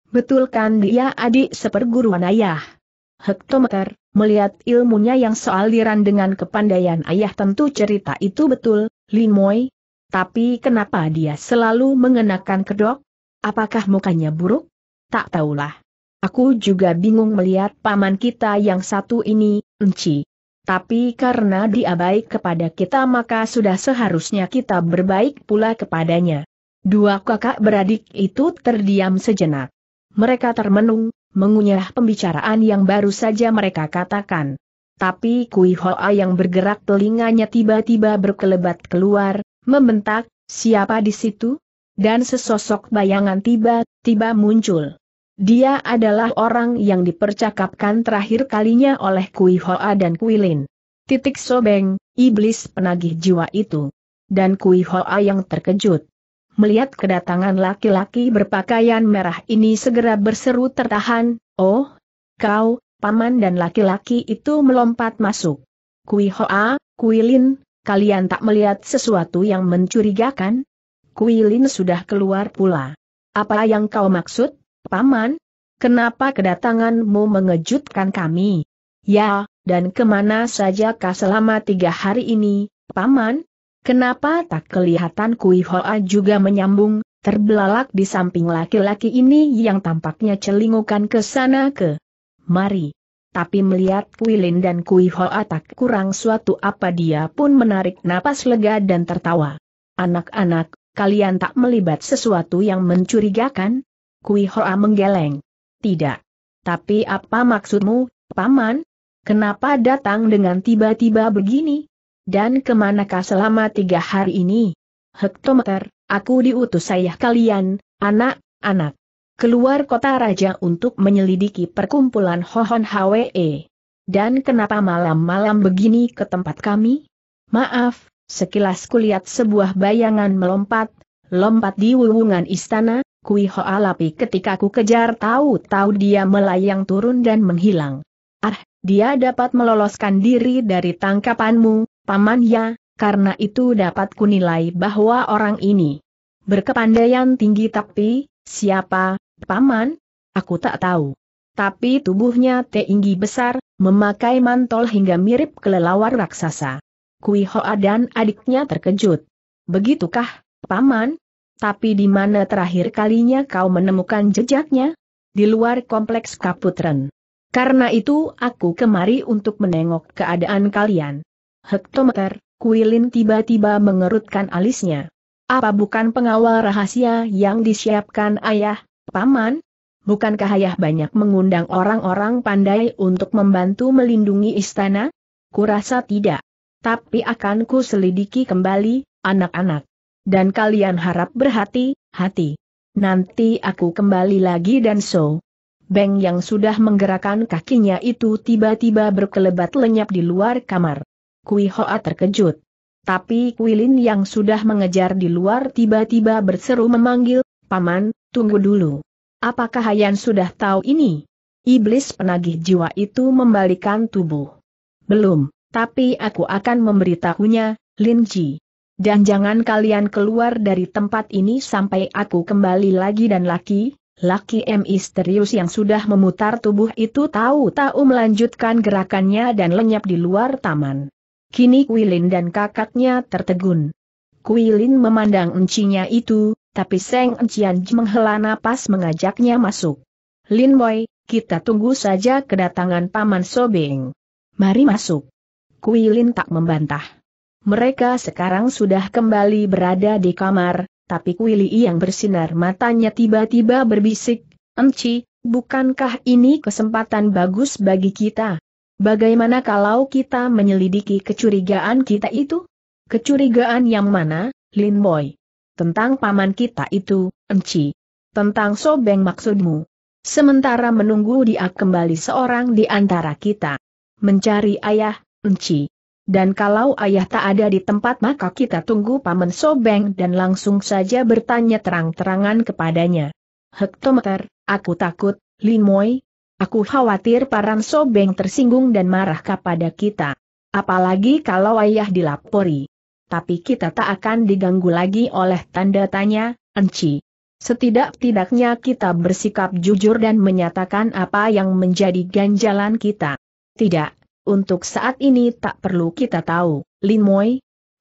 Betulkan dia adik seperguruan ayah. Hektometer, melihat ilmunya yang sealiran dengan kepandaian ayah tentu cerita itu betul, Limoy. Tapi kenapa dia selalu mengenakan kedok? Apakah mukanya buruk? Tak tahulah. Aku juga bingung melihat paman kita yang satu ini, Enci. Tapi karena dia baik kepada kita maka sudah seharusnya kita berbaik pula kepadanya. Dua kakak beradik itu terdiam sejenak. Mereka termenung, mengunyah pembicaraan yang baru saja mereka katakan. Tapi Kui Hoa yang bergerak telinganya tiba-tiba berkelebat keluar, membentak, siapa di situ? Dan sesosok bayangan tiba-tiba muncul. Dia adalah orang yang dipercakapkan terakhir kalinya oleh Kui Hoa dan Kui Lin. Titik sobeng, iblis penagih jiwa itu. Dan Kui Hoa yang terkejut. Melihat kedatangan laki-laki berpakaian merah ini segera berseru tertahan, Oh, kau, paman dan laki-laki itu melompat masuk. Kui Hoa, Kui Lin, kalian tak melihat sesuatu yang mencurigakan? Kui Lin sudah keluar pula. Apa yang kau maksud? Paman, kenapa kedatanganmu mengejutkan kami? Ya, dan kemana sajakah selama tiga hari ini, Paman? Kenapa tak kelihatan Kui Hoa juga menyambung, terbelalak di samping laki-laki ini yang tampaknya celingukan ke sana ke. Mari. Tapi melihat Kui Lin dan Kui Hoa tak kurang suatu apa dia pun menarik napas lega dan tertawa. Anak-anak, kalian tak melibat sesuatu yang mencurigakan? Kui Hoa menggeleng. Tidak. Tapi apa maksudmu, Paman? Kenapa datang dengan tiba-tiba begini? Dan kemanakah selama tiga hari ini? Hektometer, aku diutus ayah kalian, anak-anak. Keluar kota raja untuk menyelidiki perkumpulan Hohon Hwe. Dan kenapa malam-malam begini ke tempat kami? Maaf, sekilas kulihat sebuah bayangan melompat, lompat di wewungan istana, Kui Hoa Lapi ketika ku kejar tahu-tahu dia melayang turun dan menghilang. Ah, dia dapat meloloskan diri dari tangkapanmu, Paman ya, karena itu dapat kunilai bahwa orang ini berkepandaian tinggi tapi, siapa, Paman? Aku tak tahu. Tapi tubuhnya tinggi besar, memakai mantol hingga mirip kelelawar raksasa. Kui Hoa dan adiknya terkejut. Begitukah, Paman? Tapi di mana terakhir kalinya kau menemukan jejaknya? Di luar kompleks Kaputren. Karena itu aku kemari untuk menengok keadaan kalian. Hektometer, Kuilin tiba-tiba mengerutkan alisnya. Apa bukan pengawal rahasia yang disiapkan ayah, paman? Bukankah ayah banyak mengundang orang-orang pandai untuk membantu melindungi istana? Kurasa tidak. Tapi akan ku selidiki kembali, anak-anak dan kalian harap berhati-hati. Nanti aku kembali lagi dan so. Beng yang sudah menggerakkan kakinya itu tiba-tiba berkelebat lenyap di luar kamar. Kui Hoa terkejut. Tapi Kuilin yang sudah mengejar di luar tiba-tiba berseru memanggil, Paman, tunggu dulu. Apakah Hayan sudah tahu ini? Iblis penagih jiwa itu membalikan tubuh. Belum, tapi aku akan memberitahunya, Lin Ji. Dan jangan kalian keluar dari tempat ini sampai aku kembali lagi dan laki, laki misterius yang sudah memutar tubuh itu tahu-tahu melanjutkan um gerakannya dan lenyap di luar taman. Kini Kuilin dan kakaknya tertegun. Kuilin memandang encinya itu, tapi Seng Encian menghela napas mengajaknya masuk. Lin Boy, kita tunggu saja kedatangan Paman Sobeng. Mari masuk. Kuilin tak membantah. Mereka sekarang sudah kembali berada di kamar, tapi Kuili yang bersinar matanya tiba-tiba berbisik, Enci, bukankah ini kesempatan bagus bagi kita? Bagaimana kalau kita menyelidiki kecurigaan kita itu? Kecurigaan yang mana, Lin Boy? Tentang paman kita itu, Enci. Tentang sobeng maksudmu. Sementara menunggu dia kembali seorang di antara kita. Mencari ayah, Enci. Dan kalau ayah tak ada di tempat maka kita tunggu Paman Sobeng dan langsung saja bertanya terang-terangan kepadanya. Hektometer, aku takut, Limoy. Aku khawatir Paran Sobeng tersinggung dan marah kepada kita. Apalagi kalau ayah dilapori. Tapi kita tak akan diganggu lagi oleh tanda tanya, Enci. Setidak-tidaknya kita bersikap jujur dan menyatakan apa yang menjadi ganjalan kita. Tidak, untuk saat ini tak perlu kita tahu, Lin Moy.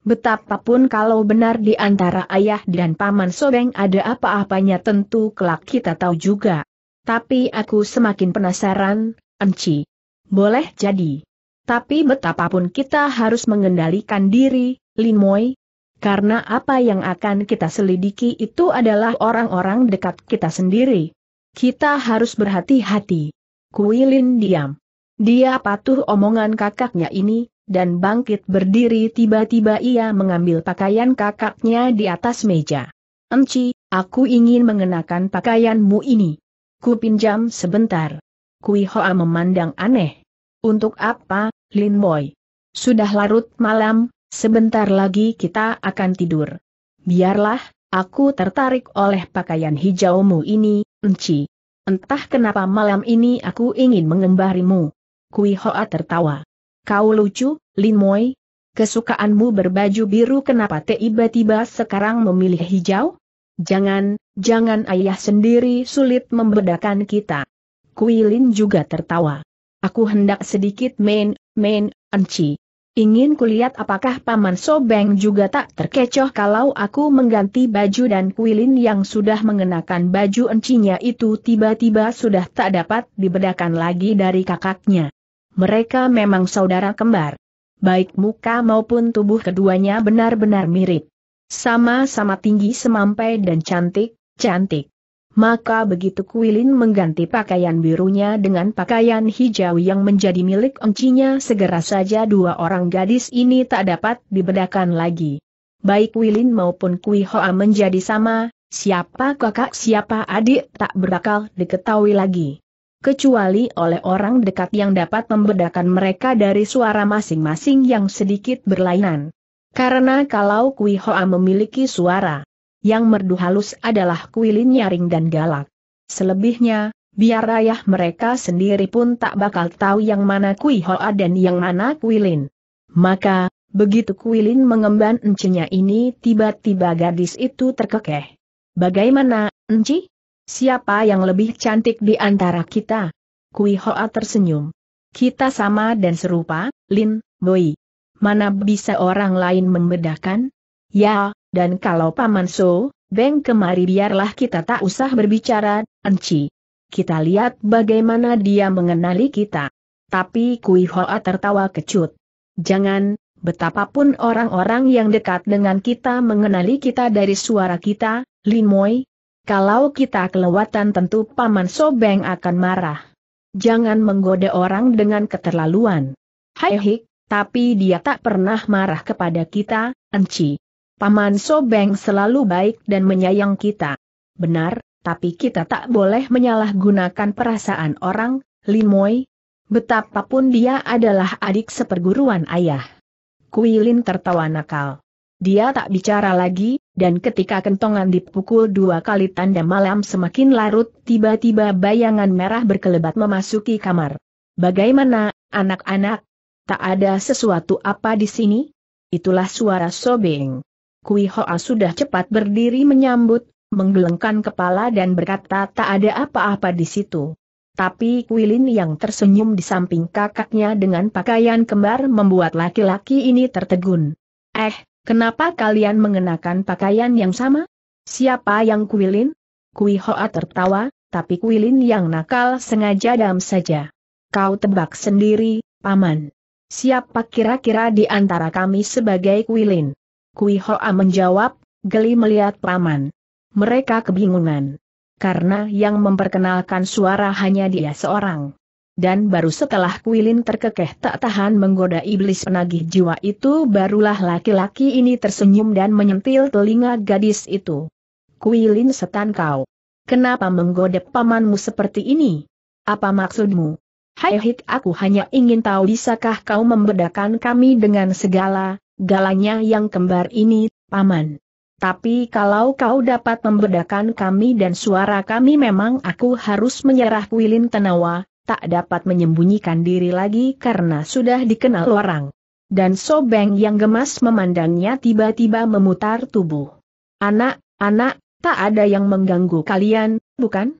Betapapun kalau benar di antara ayah dan paman Sobeng ada apa-apanya tentu kelak kita tahu juga. Tapi aku semakin penasaran, Enci. Boleh jadi. Tapi betapapun kita harus mengendalikan diri, Lin Moy, karena apa yang akan kita selidiki itu adalah orang-orang dekat kita sendiri. Kita harus berhati-hati. Kuilin diam. Dia patuh omongan kakaknya ini, dan bangkit berdiri tiba-tiba ia mengambil pakaian kakaknya di atas meja. Enci, aku ingin mengenakan pakaianmu ini. Ku pinjam sebentar. Kui Hoa memandang aneh. Untuk apa, Lin Boy? Sudah larut malam, sebentar lagi kita akan tidur. Biarlah, aku tertarik oleh pakaian hijaumu ini, Enci. Entah kenapa malam ini aku ingin mengembarimu. Kui Hoa tertawa. Kau lucu, Lin Moi. Kesukaanmu berbaju biru kenapa tiba-tiba sekarang memilih hijau? Jangan, jangan ayah sendiri sulit membedakan kita. Kui Lin juga tertawa. Aku hendak sedikit main, main, anci. Ingin kulihat apakah Paman Sobeng juga tak terkecoh kalau aku mengganti baju dan kuilin yang sudah mengenakan baju encinya itu tiba-tiba sudah tak dapat dibedakan lagi dari kakaknya mereka memang saudara kembar. Baik muka maupun tubuh keduanya benar-benar mirip. Sama-sama tinggi semampai dan cantik, cantik. Maka begitu Kuilin mengganti pakaian birunya dengan pakaian hijau yang menjadi milik oncinya segera saja dua orang gadis ini tak dapat dibedakan lagi. Baik Kuilin maupun Kui Hoa menjadi sama, siapa kakak siapa adik tak berakal diketahui lagi kecuali oleh orang dekat yang dapat membedakan mereka dari suara masing-masing yang sedikit berlainan. Karena kalau Kui Hoa memiliki suara yang merdu halus adalah kuilin nyaring dan galak. Selebihnya, biar ayah mereka sendiri pun tak bakal tahu yang mana Kui Hoa dan yang mana kuilin. Maka, begitu kuilin mengemban encinya ini tiba-tiba gadis itu terkekeh. Bagaimana, enci? Siapa yang lebih cantik di antara kita? Kui Hoa tersenyum. Kita sama dan serupa, Lin, Boy. Mana bisa orang lain membedakan? Ya, dan kalau Paman So, Beng kemari biarlah kita tak usah berbicara, Enci. Kita lihat bagaimana dia mengenali kita. Tapi Kui Hoa tertawa kecut. Jangan, betapapun orang-orang yang dekat dengan kita mengenali kita dari suara kita, Lin Moy, kalau kita kelewatan tentu Paman Sobeng akan marah. Jangan menggoda orang dengan keterlaluan. Hai hik, tapi dia tak pernah marah kepada kita, Enci. Paman Sobeng selalu baik dan menyayang kita. Benar, tapi kita tak boleh menyalahgunakan perasaan orang, Limoy. Betapapun dia adalah adik seperguruan ayah. Kuilin tertawa nakal. Dia tak bicara lagi, dan ketika kentongan dipukul dua kali tanda malam semakin larut, tiba-tiba bayangan merah berkelebat memasuki kamar. Bagaimana, anak-anak? Tak ada sesuatu apa di sini? Itulah suara Sobeng. Kui Hoa sudah cepat berdiri menyambut, menggelengkan kepala dan berkata tak ada apa-apa di situ. Tapi Kuilin yang tersenyum di samping kakaknya dengan pakaian kembar membuat laki-laki ini tertegun. Eh, Kenapa kalian mengenakan pakaian yang sama? Siapa yang kuilin? Kui Hoa tertawa, tapi kuilin yang nakal sengaja dam saja. Kau tebak sendiri, Paman. Siapa kira-kira di antara kami sebagai kuilin? Kui Hoa menjawab, geli melihat Paman. Mereka kebingungan. Karena yang memperkenalkan suara hanya dia seorang dan baru setelah Kuilin terkekeh tak tahan menggoda iblis penagih jiwa itu barulah laki-laki ini tersenyum dan menyentil telinga gadis itu. Kuilin setan kau. Kenapa menggoda pamanmu seperti ini? Apa maksudmu? Hai aku hanya ingin tahu bisakah kau membedakan kami dengan segala, galanya yang kembar ini, paman. Tapi kalau kau dapat membedakan kami dan suara kami memang aku harus menyerah Kuilin Tenawa, tak dapat menyembunyikan diri lagi karena sudah dikenal orang. Dan Sobeng yang gemas memandangnya tiba-tiba memutar tubuh. Anak, anak, tak ada yang mengganggu kalian, bukan?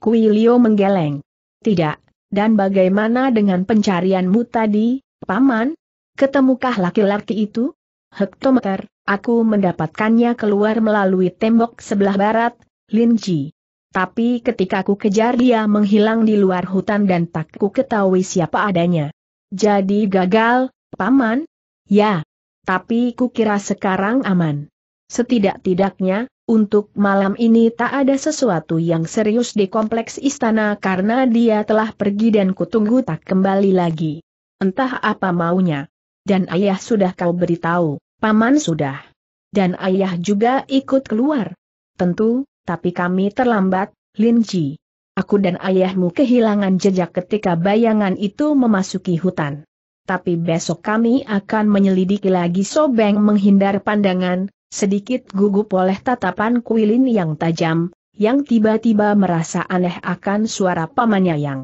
Kuilio menggeleng. Tidak, dan bagaimana dengan pencarianmu tadi, Paman? Ketemukah laki-laki itu? Hektometer, aku mendapatkannya keluar melalui tembok sebelah barat, Linji. Tapi ketika ku kejar dia menghilang di luar hutan dan tak ku ketahui siapa adanya. Jadi gagal, paman? Ya. Tapi ku kira sekarang aman. Setidak-tidaknya, untuk malam ini tak ada sesuatu yang serius di kompleks istana karena dia telah pergi dan ku tunggu tak kembali lagi. Entah apa maunya. Dan ayah sudah kau beritahu, paman sudah. Dan ayah juga ikut keluar. Tentu, tapi kami terlambat, Lin Ji. Aku dan ayahmu kehilangan jejak ketika bayangan itu memasuki hutan. Tapi besok kami akan menyelidiki lagi Sobeng menghindar pandangan, sedikit gugup oleh tatapan Kuilin yang tajam, yang tiba-tiba merasa aneh akan suara pamannya yang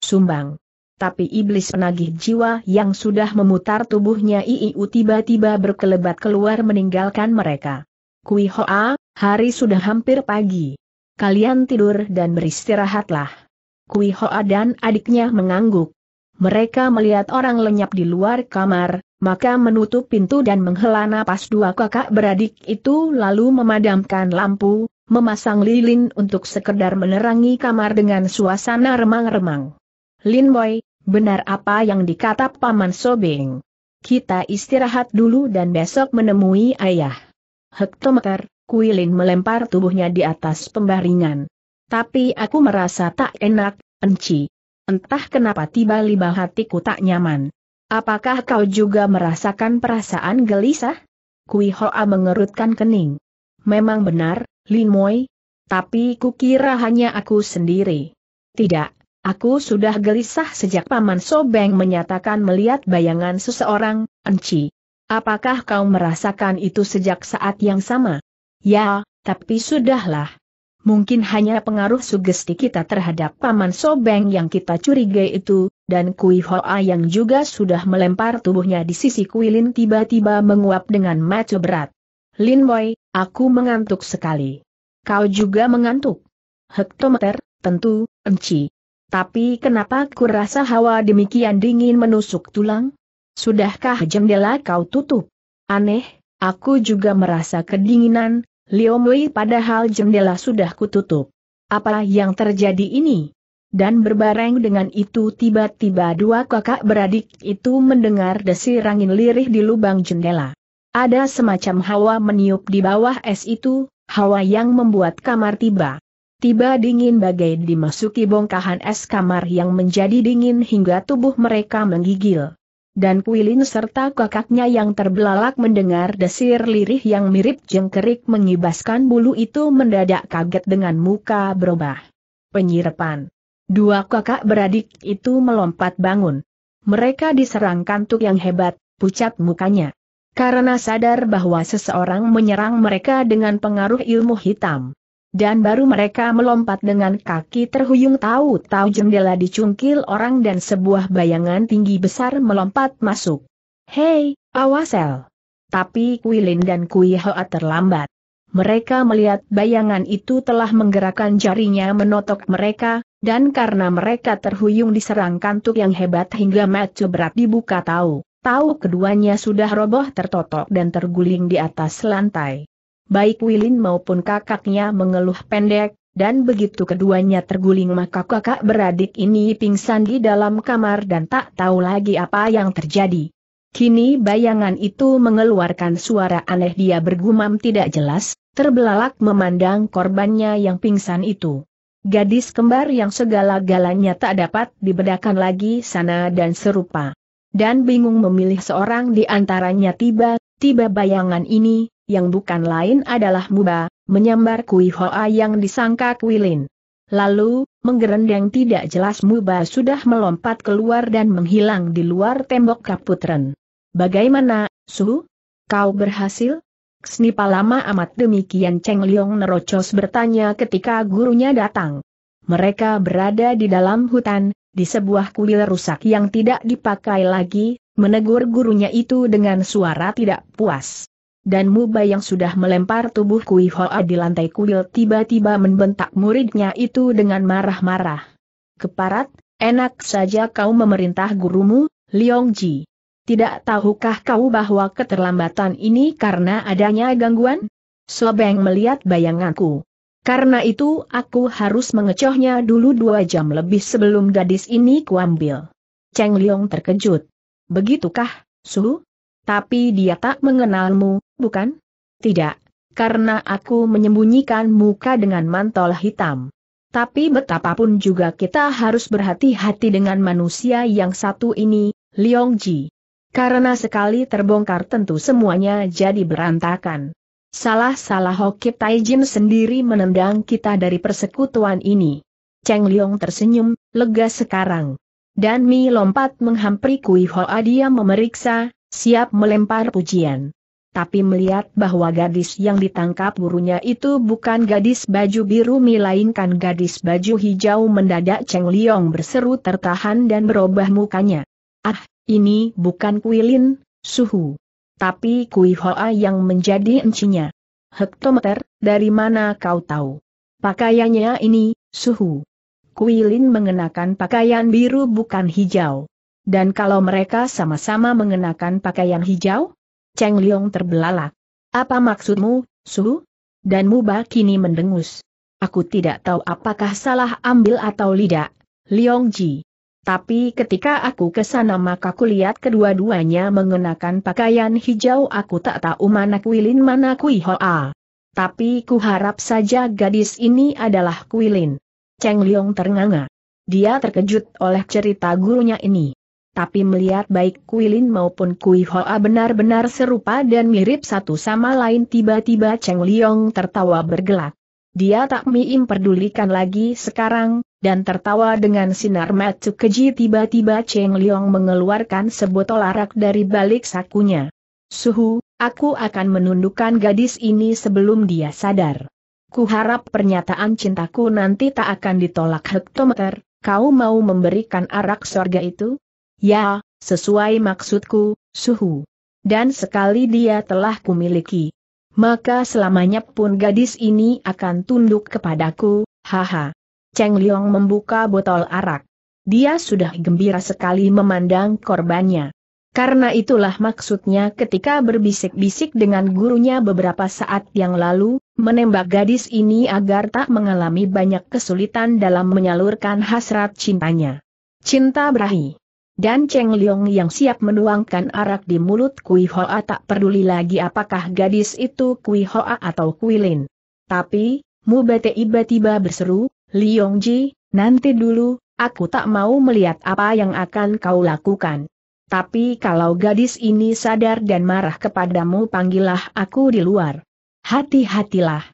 sumbang. Tapi iblis penagih jiwa yang sudah memutar tubuhnya Iiu tiba-tiba berkelebat keluar meninggalkan mereka. Kui Hoa, Hari sudah hampir pagi. Kalian tidur dan beristirahatlah. Kui Hoa dan adiknya mengangguk. Mereka melihat orang lenyap di luar kamar, maka menutup pintu dan menghela napas dua kakak beradik itu lalu memadamkan lampu, memasang lilin untuk sekedar menerangi kamar dengan suasana remang-remang. Lin Boy, benar apa yang dikata Paman Sobeng. Kita istirahat dulu dan besok menemui ayah. Hektometer, Kuilin melempar tubuhnya di atas pembaringan. Tapi aku merasa tak enak, Enci. Entah kenapa tiba-tiba hatiku tak nyaman. Apakah kau juga merasakan perasaan gelisah? Kui Hoa mengerutkan kening. Memang benar, Lin Moi. Tapi kukira hanya aku sendiri. Tidak, aku sudah gelisah sejak Paman Sobeng menyatakan melihat bayangan seseorang, Enci. Apakah kau merasakan itu sejak saat yang sama? Ya, tapi sudahlah. Mungkin hanya pengaruh sugesti kita terhadap Paman Sobeng yang kita curigai itu, dan Kui Hoa yang juga sudah melempar tubuhnya di sisi Kui Lin tiba-tiba menguap dengan maco berat. Lin Boy, aku mengantuk sekali. Kau juga mengantuk. Hektometer, tentu, enci. Tapi kenapa ku rasa hawa demikian dingin menusuk tulang? Sudahkah jendela kau tutup? Aneh, aku juga merasa kedinginan, Liu Mei, padahal jendela sudah kututup. Apa yang terjadi ini? Dan berbareng dengan itu tiba-tiba dua kakak beradik itu mendengar desir angin lirih di lubang jendela. Ada semacam hawa meniup di bawah es itu, hawa yang membuat kamar tiba. Tiba dingin bagai dimasuki bongkahan es kamar yang menjadi dingin hingga tubuh mereka menggigil dan Kuilin serta kakaknya yang terbelalak mendengar desir lirih yang mirip jengkerik mengibaskan bulu itu mendadak kaget dengan muka berubah. Penyirepan. Dua kakak beradik itu melompat bangun. Mereka diserang kantuk yang hebat, pucat mukanya. Karena sadar bahwa seseorang menyerang mereka dengan pengaruh ilmu hitam. Dan baru mereka melompat dengan kaki terhuyung tahu-tahu jendela dicungkil orang dan sebuah bayangan tinggi besar melompat masuk. Hei, awasel! Tapi Kui Lin dan Kui Hoa terlambat. Mereka melihat bayangan itu telah menggerakkan jarinya menotok mereka, dan karena mereka terhuyung diserang kantuk yang hebat hingga mata berat dibuka tahu, tahu keduanya sudah roboh tertotok dan terguling di atas lantai baik Wilin maupun kakaknya mengeluh pendek, dan begitu keduanya terguling maka kakak beradik ini pingsan di dalam kamar dan tak tahu lagi apa yang terjadi. Kini bayangan itu mengeluarkan suara aneh dia bergumam tidak jelas, terbelalak memandang korbannya yang pingsan itu. Gadis kembar yang segala-galanya tak dapat dibedakan lagi sana dan serupa. Dan bingung memilih seorang di antaranya tiba-tiba bayangan ini, yang bukan lain adalah Muba, menyambar Kui Hoa yang disangka Kuilin. Lalu, menggerendeng tidak jelas Muba sudah melompat keluar dan menghilang di luar tembok kaputren. Bagaimana, Su? Kau berhasil? Seni lama amat demikian Cheng Liong nerocos bertanya ketika gurunya datang. Mereka berada di dalam hutan, di sebuah kuil rusak yang tidak dipakai lagi, menegur gurunya itu dengan suara tidak puas dan Muba yang sudah melempar tubuh Kui Hoa di lantai kuil tiba-tiba membentak muridnya itu dengan marah-marah. Keparat, enak saja kau memerintah gurumu, Liong Ji. Tidak tahukah kau bahwa keterlambatan ini karena adanya gangguan? Sobeng melihat bayanganku. Karena itu aku harus mengecohnya dulu dua jam lebih sebelum gadis ini kuambil. Cheng Liong terkejut. Begitukah, Su? Tapi dia tak mengenalmu, bukan? Tidak, karena aku menyembunyikan muka dengan mantol hitam. Tapi betapapun juga kita harus berhati-hati dengan manusia yang satu ini, Liong Ji. Karena sekali terbongkar tentu semuanya jadi berantakan. Salah-salah Hokip Taijin sendiri menendang kita dari persekutuan ini. Cheng Liong tersenyum, lega sekarang. Dan Mi lompat menghampiri Kui Hoa dia memeriksa, siap melempar pujian tapi melihat bahwa gadis yang ditangkap gurunya itu bukan gadis baju biru melainkan gadis baju hijau mendadak Cheng Liong berseru tertahan dan berubah mukanya. Ah, ini bukan Kuilin, Suhu. Tapi Kui Hoa yang menjadi encinya. Hektometer, dari mana kau tahu? Pakaiannya ini, Suhu. Kuilin mengenakan pakaian biru bukan hijau. Dan kalau mereka sama-sama mengenakan pakaian hijau, Cheng Liong terbelalak. Apa maksudmu, Su? Dan Muba kini mendengus. Aku tidak tahu apakah salah ambil atau tidak, Liong Ji. Tapi ketika aku ke sana maka kulihat kedua-duanya mengenakan pakaian hijau aku tak tahu mana Kuilin mana Kui Hoa. Tapi ku harap saja gadis ini adalah Kuilin. Cheng Liong ternganga. Dia terkejut oleh cerita gurunya ini tapi melihat baik Kui Lin maupun Kui Hoa benar-benar serupa dan mirip satu sama lain tiba-tiba Cheng Liong tertawa bergelak. Dia tak miim pedulikan lagi sekarang, dan tertawa dengan sinar mata keji tiba-tiba Cheng Liong mengeluarkan sebotol arak dari balik sakunya. Suhu, aku akan menundukkan gadis ini sebelum dia sadar. Kuharap pernyataan cintaku nanti tak akan ditolak hektometer, kau mau memberikan arak sorga itu? Ya, sesuai maksudku, suhu. Dan sekali dia telah kumiliki. Maka selamanya pun gadis ini akan tunduk kepadaku, haha. Cheng Liong membuka botol arak. Dia sudah gembira sekali memandang korbannya. Karena itulah maksudnya ketika berbisik-bisik dengan gurunya beberapa saat yang lalu, menembak gadis ini agar tak mengalami banyak kesulitan dalam menyalurkan hasrat cintanya. Cinta berahi. Dan Cheng Liong yang siap menuangkan arak di mulut Kui Hoa tak peduli lagi apakah gadis itu Kui Hoa atau Kui Lin. Tapi, Mu Bete tiba-tiba berseru, Liong Ji, nanti dulu, aku tak mau melihat apa yang akan kau lakukan. Tapi kalau gadis ini sadar dan marah kepadamu panggillah aku di luar. Hati-hatilah.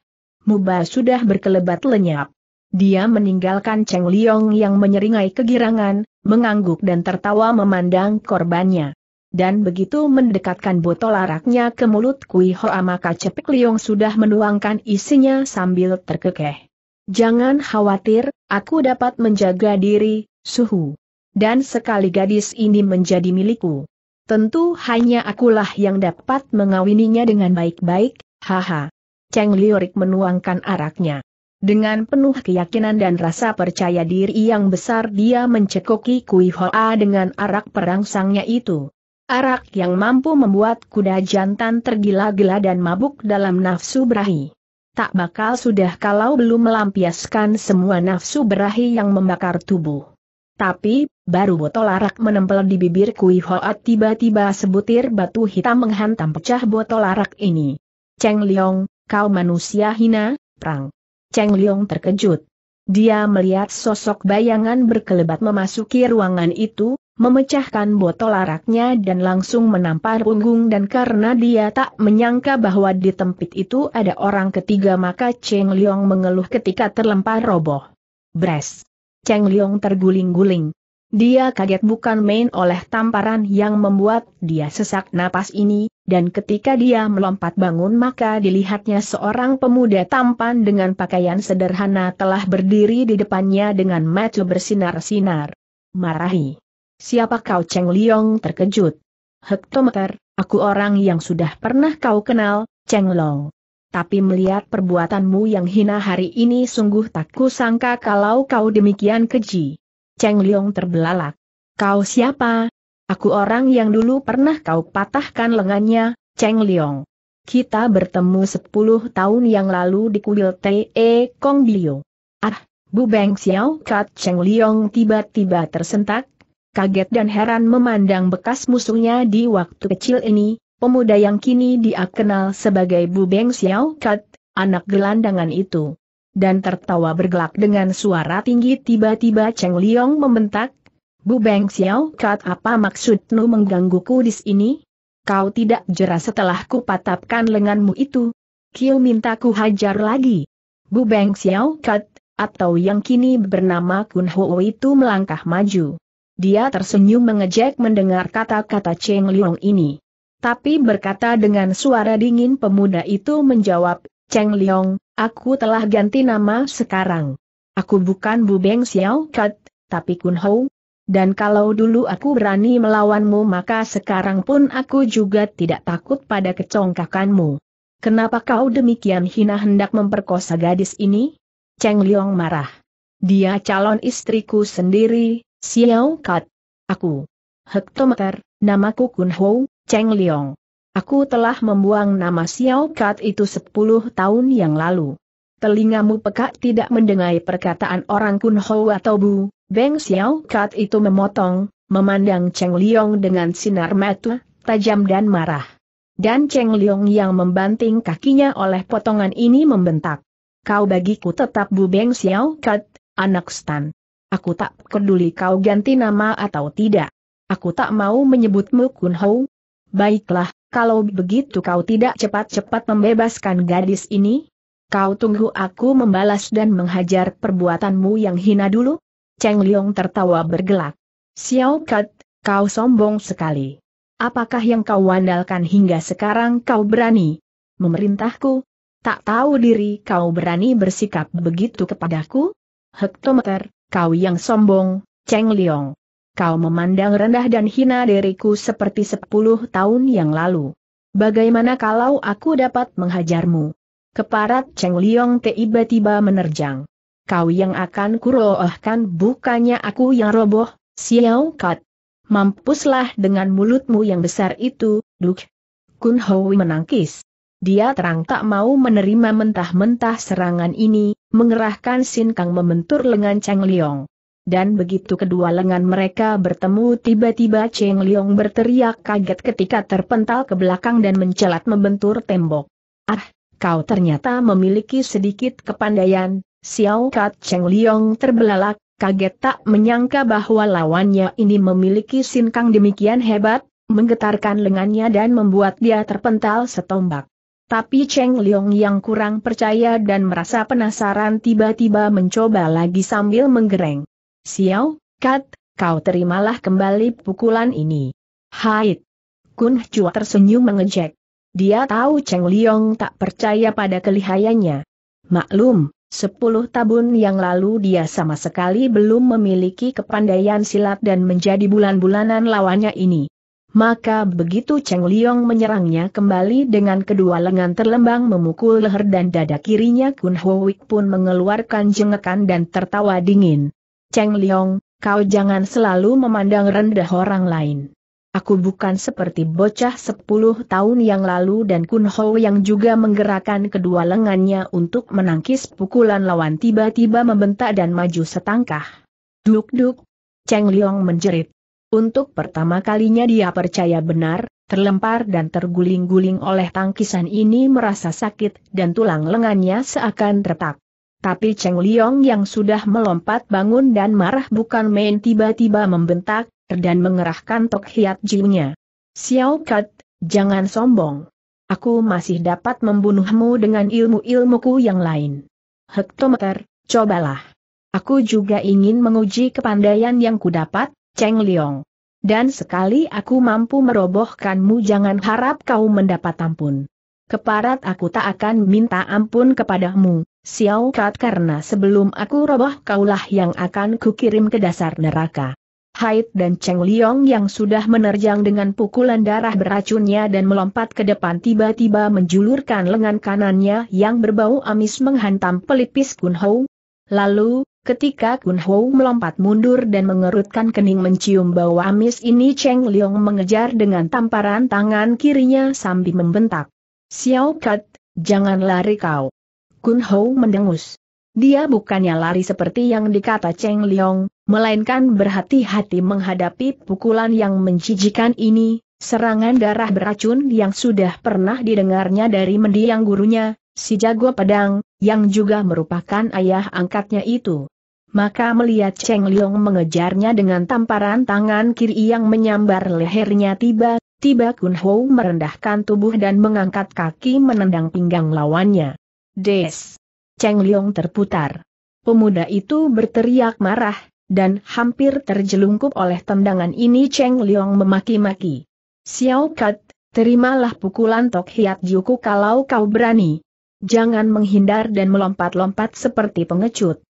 Muba sudah berkelebat lenyap. Dia meninggalkan Cheng Liong yang menyeringai kegirangan, mengangguk dan tertawa memandang korbannya. Dan begitu mendekatkan botol araknya ke mulut Kui Hoa maka Cepik Liong sudah menuangkan isinya sambil terkekeh. Jangan khawatir, aku dapat menjaga diri, suhu. Dan sekali gadis ini menjadi milikku. Tentu hanya akulah yang dapat mengawininya dengan baik-baik, haha. Cheng Liurik menuangkan araknya. Dengan penuh keyakinan dan rasa percaya diri yang besar dia mencekoki Kui Hoa dengan arak perangsangnya itu. Arak yang mampu membuat kuda jantan tergila-gila dan mabuk dalam nafsu berahi. Tak bakal sudah kalau belum melampiaskan semua nafsu berahi yang membakar tubuh. Tapi, baru botol arak menempel di bibir Kui Hoa tiba-tiba sebutir batu hitam menghantam pecah botol arak ini. Cheng Leong, kau manusia hina, perang. Cheng Liong terkejut. Dia melihat sosok bayangan berkelebat memasuki ruangan itu, memecahkan botol araknya dan langsung menampar punggung dan karena dia tak menyangka bahwa di tempat itu ada orang ketiga maka Cheng Liong mengeluh ketika terlempar roboh. Bres! Cheng Liong terguling-guling. Dia kaget bukan main oleh tamparan yang membuat dia sesak napas ini, dan ketika dia melompat bangun maka dilihatnya seorang pemuda tampan dengan pakaian sederhana telah berdiri di depannya dengan mata bersinar-sinar. Marahi. Siapa kau Cheng Liong terkejut? Hektometer, aku orang yang sudah pernah kau kenal, Cheng Long. Tapi melihat perbuatanmu yang hina hari ini sungguh tak kusangka kalau kau demikian keji. Cheng Liong terbelalak. Kau siapa, Aku orang yang dulu pernah kau patahkan lengannya, Cheng Liong. Kita bertemu sepuluh tahun yang lalu di kuil T.E. Kong Bio. Ah, Bu Beng Xiao Kat Cheng Liong tiba-tiba tersentak, kaget dan heran memandang bekas musuhnya di waktu kecil ini, pemuda yang kini dia kenal sebagai Bu Beng Xiao Kat, anak gelandangan itu. Dan tertawa bergelak dengan suara tinggi tiba-tiba Cheng Liong membentak, Bu Beng Xiao Kat apa maksudmu menggangguku di sini? Kau tidak jera setelah ku patapkan lenganmu itu. Kiu minta ku hajar lagi. Bu Beng Xiao Kat, atau yang kini bernama Kun Ho itu melangkah maju. Dia tersenyum mengejek mendengar kata-kata Cheng Liong ini. Tapi berkata dengan suara dingin pemuda itu menjawab, Cheng Liong, aku telah ganti nama sekarang. Aku bukan Bu Beng Xiao Kat, tapi Kun Ho, dan kalau dulu aku berani melawanmu maka sekarang pun aku juga tidak takut pada kecongkakanmu. Kenapa kau demikian hina hendak memperkosa gadis ini? Cheng Liong marah. Dia calon istriku sendiri, Xiao Kat. Aku. Hektometer, namaku Kun Ho, Cheng Liong. Aku telah membuang nama Xiao Kat itu 10 tahun yang lalu. Telingamu peka tidak mendengar perkataan orang Kun Ho atau Bu, Beng Xiao Kat itu memotong, memandang Cheng Liong dengan sinar mata, tajam dan marah. Dan Cheng Liong yang membanting kakinya oleh potongan ini membentak. Kau bagiku tetap Bu Beng Xiao Kat, anak stan. Aku tak peduli kau ganti nama atau tidak. Aku tak mau menyebutmu Kun Hou. Baiklah, kalau begitu kau tidak cepat-cepat membebaskan gadis ini? Kau tunggu aku membalas dan menghajar perbuatanmu yang hina dulu? Cheng Liong tertawa bergelak. Xiao Kat, kau sombong sekali. Apakah yang kau wandalkan hingga sekarang kau berani? Memerintahku? Tak tahu diri kau berani bersikap begitu kepadaku? Hektometer, kau yang sombong, Cheng Liong. Kau memandang rendah dan hina diriku seperti sepuluh tahun yang lalu. Bagaimana kalau aku dapat menghajarmu? Keparat Cheng Liong tiba-tiba menerjang kau yang akan kuroohkan bukannya aku yang roboh, Xiao Kat. Mampuslah dengan mulutmu yang besar itu, Duk. Kun Hoi menangkis. Dia terang tak mau menerima mentah-mentah serangan ini, mengerahkan Sin Kang membentur lengan Cheng Liong. Dan begitu kedua lengan mereka bertemu tiba-tiba Cheng Liong berteriak kaget ketika terpental ke belakang dan mencelat membentur tembok. Ah, kau ternyata memiliki sedikit kepandaian, Xiao Kat Cheng Liong terbelalak, kaget tak menyangka bahwa lawannya ini memiliki sinkang demikian hebat, menggetarkan lengannya dan membuat dia terpental setombak. Tapi Cheng Liong yang kurang percaya dan merasa penasaran tiba-tiba mencoba lagi sambil menggereng. Xiao, Kat, kau terimalah kembali pukulan ini. Haid. Kun Chua tersenyum mengejek. Dia tahu Cheng Liong tak percaya pada kelihayannya. Maklum, Sepuluh tahun yang lalu dia sama sekali belum memiliki kepandaian silat dan menjadi bulan-bulanan lawannya ini. Maka begitu Cheng Liong menyerangnya kembali dengan kedua lengan terlembang memukul leher dan dada kirinya Kun Huwik pun mengeluarkan jengekan dan tertawa dingin. Cheng Liong, kau jangan selalu memandang rendah orang lain. Aku bukan seperti bocah sepuluh tahun yang lalu dan Kun Ho yang juga menggerakkan kedua lengannya untuk menangkis pukulan lawan tiba-tiba membentak dan maju setangkah. Duk-duk. Cheng Liong menjerit. Untuk pertama kalinya dia percaya benar, terlempar dan terguling-guling oleh tangkisan ini merasa sakit dan tulang lengannya seakan retak. Tapi Cheng Liong yang sudah melompat bangun dan marah bukan main tiba-tiba membentak, dan mengerahkan tok hiat jiunya. Xiao Kat, jangan sombong. Aku masih dapat membunuhmu dengan ilmu-ilmuku yang lain. Hektometer, cobalah. Aku juga ingin menguji kepandaian yang ku dapat, Cheng Liong. Dan sekali aku mampu merobohkanmu jangan harap kau mendapat ampun. Keparat aku tak akan minta ampun kepadamu, Xiao Kat karena sebelum aku roboh kaulah yang akan kukirim ke dasar neraka. Haid dan Cheng Liong yang sudah menerjang dengan pukulan darah beracunnya dan melompat ke depan tiba-tiba menjulurkan lengan kanannya yang berbau amis menghantam pelipis Kun Ho. Lalu, ketika Kun Ho melompat mundur dan mengerutkan kening mencium bau amis ini Cheng Liong mengejar dengan tamparan tangan kirinya sambil membentak. Xiao Kat, jangan lari kau. Kun Ho mendengus. Dia bukannya lari seperti yang dikata Cheng Liong, melainkan berhati-hati menghadapi pukulan yang menjijikan ini, serangan darah beracun yang sudah pernah didengarnya dari mendiang gurunya, si jago pedang, yang juga merupakan ayah angkatnya itu. Maka melihat Cheng Liong mengejarnya dengan tamparan tangan kiri yang menyambar lehernya tiba-tiba Kun Ho merendahkan tubuh dan mengangkat kaki menendang pinggang lawannya. Des! Cheng Liong terputar. Pemuda itu berteriak marah, dan hampir terjelungkup oleh tendangan ini Cheng Liong memaki-maki. Xiao Kat, terimalah pukulan Tok Hiat Juku kalau kau berani. Jangan menghindar dan melompat-lompat seperti pengecut.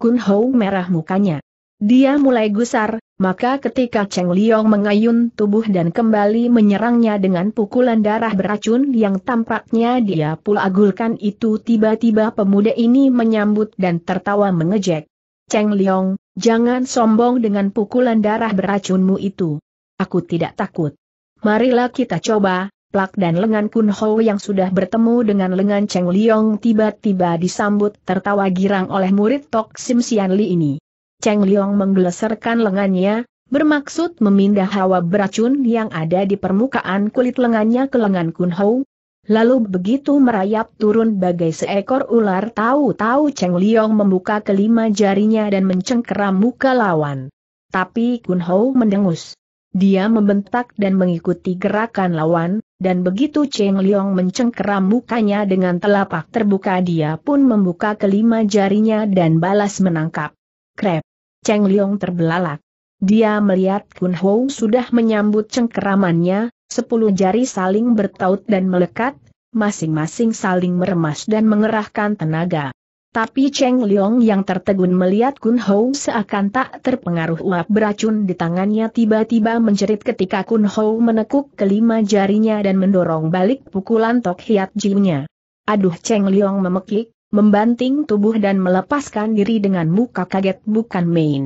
Kun Hou merah mukanya. Dia mulai gusar, maka ketika Cheng Liong mengayun tubuh dan kembali menyerangnya dengan pukulan darah beracun yang tampaknya dia pula agulkan itu tiba-tiba pemuda ini menyambut dan tertawa mengejek. Cheng Liong, jangan sombong dengan pukulan darah beracunmu itu. Aku tidak takut. Marilah kita coba, plak dan lengan Kun Ho yang sudah bertemu dengan lengan Cheng Liong tiba-tiba disambut tertawa girang oleh murid Tok Sim Sian Li ini. Cheng Liong menggeleserkan lengannya, bermaksud memindah hawa beracun yang ada di permukaan kulit lengannya ke lengan Kun Hou. Lalu begitu merayap turun bagai seekor ular tahu-tahu Cheng Liong membuka kelima jarinya dan mencengkeram muka lawan. Tapi Kun Hou mendengus. Dia membentak dan mengikuti gerakan lawan, dan begitu Cheng Liong mencengkeram mukanya dengan telapak terbuka dia pun membuka kelima jarinya dan balas menangkap. Krep. Cheng Liong terbelalak. Dia melihat Kun Hou sudah menyambut cengkeramannya, sepuluh jari saling bertaut dan melekat, masing-masing saling meremas dan mengerahkan tenaga. Tapi Cheng Liong yang tertegun melihat Kun Hou seakan tak terpengaruh uap beracun di tangannya tiba-tiba menjerit ketika Kun Ho menekuk kelima jarinya dan mendorong balik pukulan Tok Hiat Jiunya. Aduh Cheng Liong memekik, membanting tubuh dan melepaskan diri dengan muka kaget bukan main.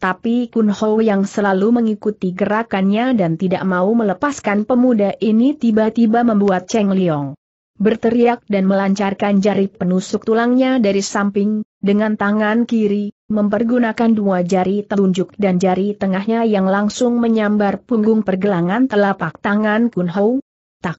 Tapi Kun Ho yang selalu mengikuti gerakannya dan tidak mau melepaskan pemuda ini tiba-tiba membuat Cheng Liong berteriak dan melancarkan jari penusuk tulangnya dari samping, dengan tangan kiri, mempergunakan dua jari telunjuk dan jari tengahnya yang langsung menyambar punggung pergelangan telapak tangan Kun Ho. Tak.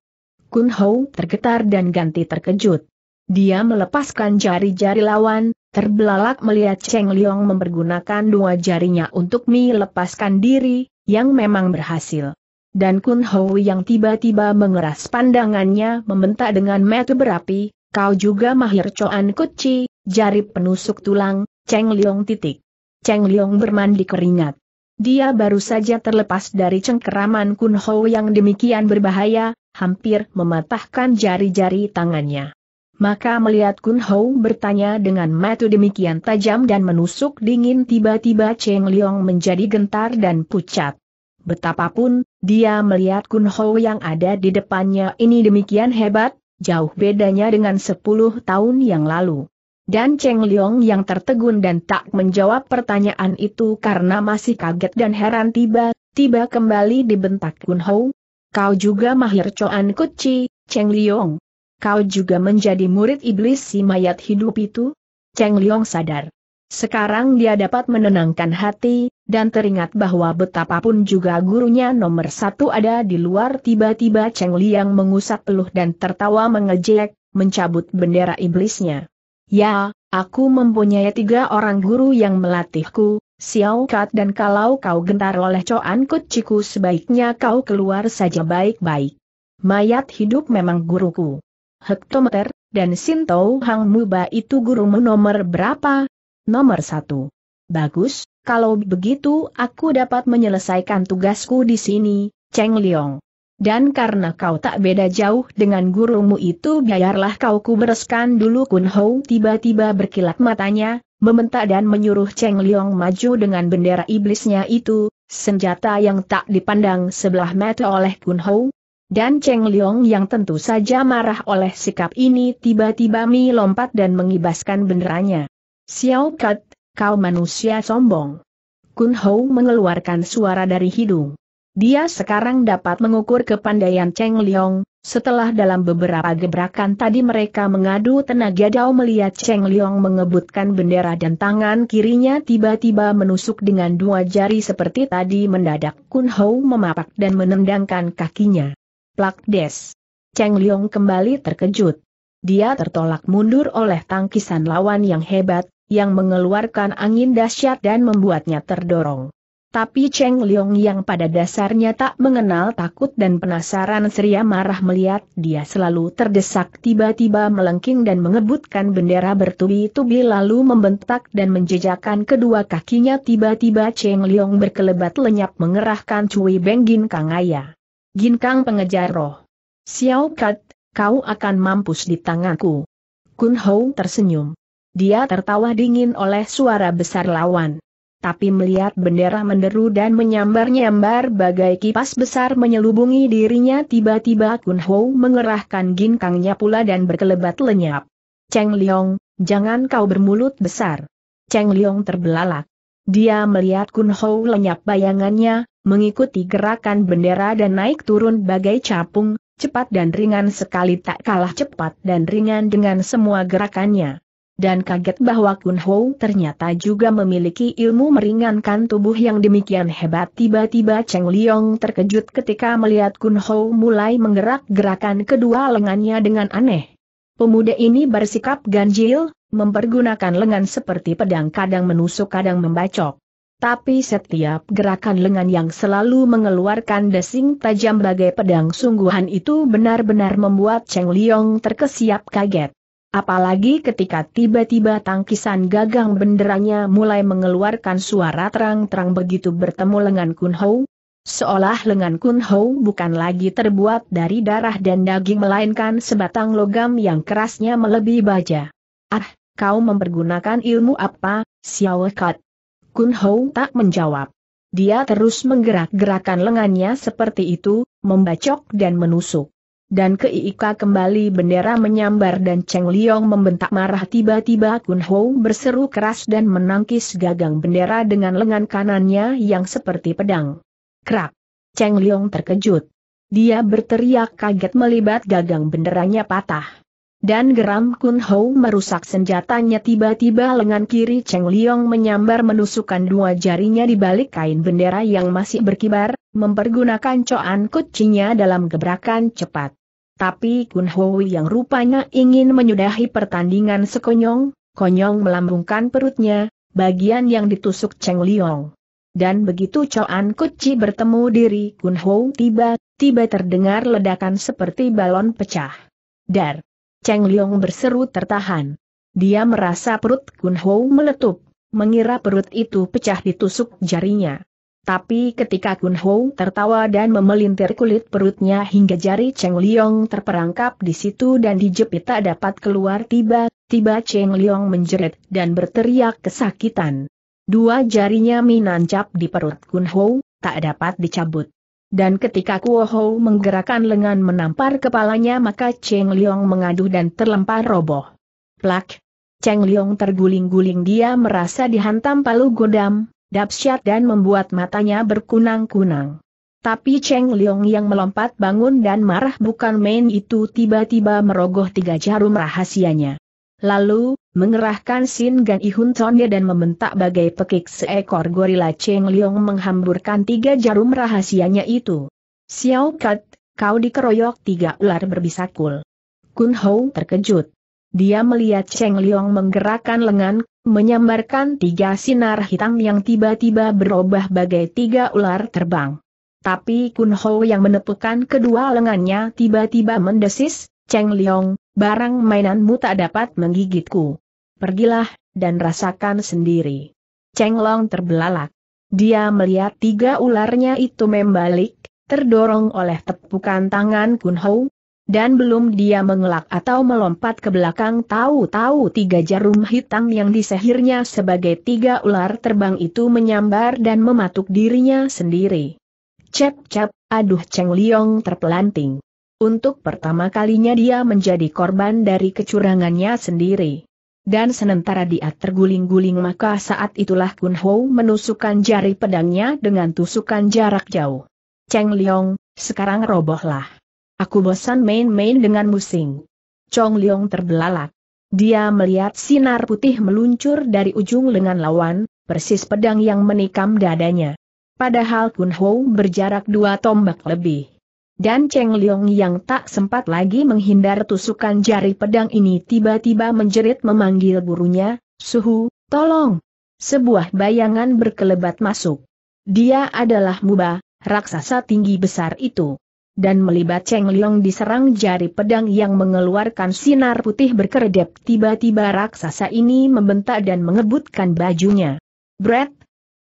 Kun Ho tergetar dan ganti terkejut. Dia melepaskan jari-jari lawan, terbelalak melihat Cheng Liong mempergunakan dua jarinya untuk melepaskan diri, yang memang berhasil. Dan Kun Hou yang tiba-tiba mengeras pandangannya membentak dengan mata berapi, kau juga mahir coan kuci, jari penusuk tulang, Cheng Liong titik. Cheng Liong bermandi keringat. Dia baru saja terlepas dari cengkeraman Kun Hou yang demikian berbahaya, hampir mematahkan jari-jari tangannya. Maka melihat Kun Hou bertanya dengan mata demikian tajam dan menusuk dingin tiba-tiba Cheng Liong menjadi gentar dan pucat. Betapapun, dia melihat Kun Hou yang ada di depannya ini demikian hebat, jauh bedanya dengan 10 tahun yang lalu. Dan Cheng Liong yang tertegun dan tak menjawab pertanyaan itu karena masih kaget dan heran tiba-tiba kembali dibentak Kun Hou. Kau juga mahir Choan Kuci, Cheng Liong kau juga menjadi murid iblis si mayat hidup itu? Cheng Liong sadar. Sekarang dia dapat menenangkan hati, dan teringat bahwa betapapun juga gurunya nomor satu ada di luar tiba-tiba Cheng Liang mengusap peluh dan tertawa mengejek, mencabut bendera iblisnya. Ya, aku mempunyai tiga orang guru yang melatihku, Xiao Kat dan kalau kau gentar oleh Coan Kut Ciku sebaiknya kau keluar saja baik-baik. Mayat hidup memang guruku hektometer, dan Sintou Hang Muba itu gurumu nomor berapa? Nomor satu. Bagus, kalau begitu aku dapat menyelesaikan tugasku di sini, Cheng Liong. Dan karena kau tak beda jauh dengan gurumu itu biarlah kau kubereskan dulu Kun Hou tiba-tiba berkilat matanya, membentak dan menyuruh Cheng Liong maju dengan bendera iblisnya itu, senjata yang tak dipandang sebelah mata oleh Kun Hou, dan Cheng Liong yang tentu saja marah oleh sikap ini tiba-tiba melompat dan mengibaskan benderanya. Xiao Kat, kau manusia sombong. Kun Hou mengeluarkan suara dari hidung. Dia sekarang dapat mengukur kepandaian Cheng Liong, setelah dalam beberapa gebrakan tadi mereka mengadu tenaga Dao melihat Cheng Liong mengebutkan bendera dan tangan kirinya tiba-tiba menusuk dengan dua jari seperti tadi mendadak Kun Hou memapak dan menendangkan kakinya. Plak des. Cheng Liong kembali terkejut. Dia tertolak mundur oleh tangkisan lawan yang hebat, yang mengeluarkan angin dahsyat dan membuatnya terdorong. Tapi Cheng Liong yang pada dasarnya tak mengenal takut dan penasaran seria marah melihat dia selalu terdesak tiba-tiba melengking dan mengebutkan bendera bertubi-tubi lalu membentak dan menjejakan kedua kakinya tiba-tiba Cheng Liong berkelebat lenyap mengerahkan Cui Benggin Kangaya. Ginkang pengejar roh. Xiao Kat, kau akan mampus di tanganku. Kun Hou tersenyum. Dia tertawa dingin oleh suara besar lawan. Tapi melihat bendera menderu dan menyambar-nyambar bagai kipas besar menyelubungi dirinya tiba-tiba Kun Hou mengerahkan ginkangnya pula dan berkelebat lenyap. Cheng Liong, jangan kau bermulut besar. Cheng Liong terbelalak. Dia melihat Kun Hou lenyap bayangannya, mengikuti gerakan bendera dan naik turun bagai capung, cepat dan ringan sekali tak kalah cepat dan ringan dengan semua gerakannya. Dan kaget bahwa Kun Ho ternyata juga memiliki ilmu meringankan tubuh yang demikian hebat. Tiba-tiba Cheng Liong terkejut ketika melihat Kun Ho mulai menggerak-gerakan kedua lengannya dengan aneh. Pemuda ini bersikap ganjil, mempergunakan lengan seperti pedang kadang menusuk kadang membacok. Tapi setiap gerakan lengan yang selalu mengeluarkan desing tajam bagai pedang sungguhan itu benar-benar membuat Cheng Liong terkesiap kaget. Apalagi ketika tiba-tiba tangkisan gagang benderanya mulai mengeluarkan suara terang-terang begitu bertemu lengan Kun Ho, Seolah lengan Kun Ho bukan lagi terbuat dari darah dan daging melainkan sebatang logam yang kerasnya melebihi baja. Ah, kau mempergunakan ilmu apa, Xiao Kat? Kun Hou tak menjawab. Dia terus menggerak-gerakan lengannya seperti itu, membacok dan menusuk. Dan keika kembali bendera menyambar dan Cheng Liong membentak marah tiba-tiba Kun Hou berseru keras dan menangkis gagang bendera dengan lengan kanannya yang seperti pedang. Krak! Cheng Liong terkejut. Dia berteriak kaget melibat gagang benderanya patah. Dan geram Kun Hou merusak senjatanya tiba-tiba lengan kiri Cheng Liong menyambar menusukkan dua jarinya di balik kain bendera yang masih berkibar, mempergunakan coan kucingnya dalam gebrakan cepat. Tapi Kun Hou yang rupanya ingin menyudahi pertandingan sekonyong, konyong melambungkan perutnya, bagian yang ditusuk Cheng Liong. Dan begitu Coan Kuci bertemu diri Kun Hou tiba-tiba terdengar ledakan seperti balon pecah. Dar! Cheng Liong berseru tertahan. Dia merasa perut Kun Ho meletup, mengira perut itu pecah ditusuk jarinya. Tapi ketika Kun Ho tertawa dan memelintir kulit perutnya hingga jari Cheng Liong terperangkap di situ dan dijepit tak dapat keluar tiba-tiba Cheng Liong menjerit dan berteriak kesakitan. Dua jarinya menancap di perut Kun Ho, tak dapat dicabut. Dan ketika Kuo Hou menggerakkan lengan menampar kepalanya maka Cheng Liong mengaduh dan terlempar roboh. Plak! Cheng Liong terguling-guling dia merasa dihantam palu godam, dapsyat dan membuat matanya berkunang-kunang. Tapi Cheng Liong yang melompat bangun dan marah bukan main itu tiba-tiba merogoh tiga jarum rahasianya. Lalu, mengerahkan Sin Gan Ihuntonnya dan membentak bagai pekik seekor gorila Cheng Liong menghamburkan tiga jarum rahasianya itu. Xiao Kat, kau dikeroyok tiga ular berbisakul. Kun Hou terkejut. Dia melihat Cheng Liong menggerakkan lengan, menyambarkan tiga sinar hitam yang tiba-tiba berubah bagai tiga ular terbang. Tapi Kun Hou yang menepukan kedua lengannya tiba-tiba mendesis, Cheng Liong, barang mainanmu tak dapat menggigitku pergilah, dan rasakan sendiri. Cheng Long terbelalak. Dia melihat tiga ularnya itu membalik, terdorong oleh tepukan tangan Kun Hou, dan belum dia mengelak atau melompat ke belakang tahu-tahu tiga jarum hitam yang disehirnya sebagai tiga ular terbang itu menyambar dan mematuk dirinya sendiri. Cep-cep, aduh Cheng Liong terpelanting. Untuk pertama kalinya dia menjadi korban dari kecurangannya sendiri dan sementara dia terguling-guling maka saat itulah Kun Ho menusukkan jari pedangnya dengan tusukan jarak jauh. Cheng Liong, sekarang robohlah. Aku bosan main-main dengan musing. Chong Liong terbelalak. Dia melihat sinar putih meluncur dari ujung lengan lawan, persis pedang yang menikam dadanya. Padahal Kun Ho berjarak dua tombak lebih dan Cheng Liang yang tak sempat lagi menghindar tusukan jari pedang ini tiba-tiba menjerit memanggil gurunya, Suhu, tolong! Sebuah bayangan berkelebat masuk. Dia adalah Muba, raksasa tinggi besar itu. Dan melibat Cheng Leong diserang jari pedang yang mengeluarkan sinar putih berkeredap, tiba-tiba raksasa ini membentak dan mengebutkan bajunya. Brett!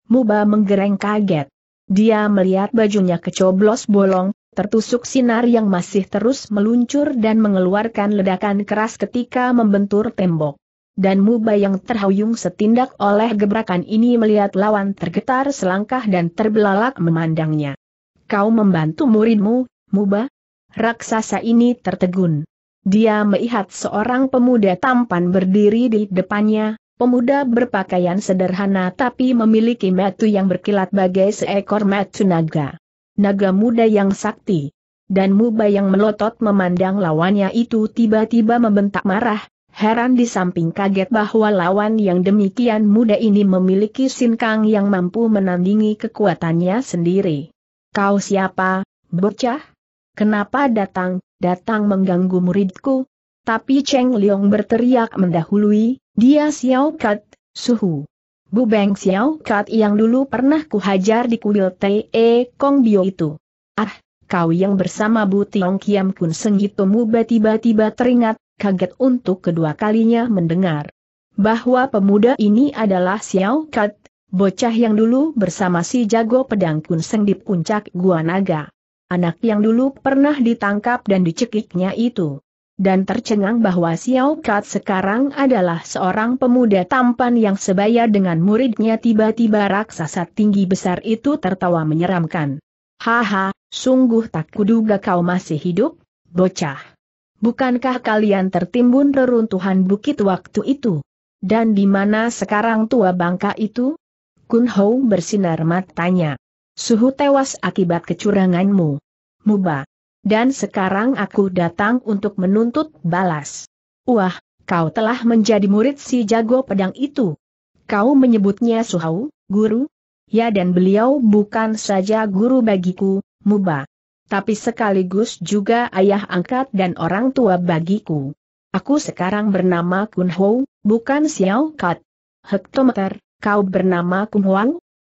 Muba menggereng kaget. Dia melihat bajunya kecoblos bolong, Tertusuk sinar yang masih terus meluncur dan mengeluarkan ledakan keras ketika membentur tembok. Dan Muba yang terhuyung setindak oleh gebrakan ini melihat lawan tergetar selangkah dan terbelalak memandangnya. Kau membantu muridmu, Muba? Raksasa ini tertegun. Dia melihat seorang pemuda tampan berdiri di depannya, pemuda berpakaian sederhana tapi memiliki metu yang berkilat bagai seekor metu naga naga muda yang sakti. Dan Muba yang melotot memandang lawannya itu tiba-tiba membentak marah, heran di samping kaget bahwa lawan yang demikian muda ini memiliki sinkang yang mampu menandingi kekuatannya sendiri. Kau siapa, bocah? Kenapa datang, datang mengganggu muridku? Tapi Cheng Liong berteriak mendahului, dia Xiao Kat, Suhu. Bu Beng Xiao Kat yang dulu pernah kuhajar di kuil Te e Kong Bio itu. Ah, kau yang bersama Bu Tiong Kiam Kun Seng itu mu tiba-tiba teringat, kaget untuk kedua kalinya mendengar. Bahwa pemuda ini adalah Xiao Kat, bocah yang dulu bersama si jago pedang Kun Seng di puncak Gua Naga. Anak yang dulu pernah ditangkap dan dicekiknya itu dan tercengang bahwa Xiao Kat sekarang adalah seorang pemuda tampan yang sebaya dengan muridnya tiba-tiba raksasa tinggi besar itu tertawa menyeramkan. Haha, sungguh tak kuduga kau masih hidup, bocah. Bukankah kalian tertimbun reruntuhan bukit waktu itu? Dan di mana sekarang tua bangka itu? Kun Hou bersinar matanya. Suhu tewas akibat kecuranganmu. Mubah dan sekarang aku datang untuk menuntut balas. Wah, kau telah menjadi murid si jago pedang itu. Kau menyebutnya Suhau, guru? Ya dan beliau bukan saja guru bagiku, Muba. Tapi sekaligus juga ayah angkat dan orang tua bagiku. Aku sekarang bernama Kun Ho, bukan Xiao Kat. Hektometer, kau bernama Kun Huang?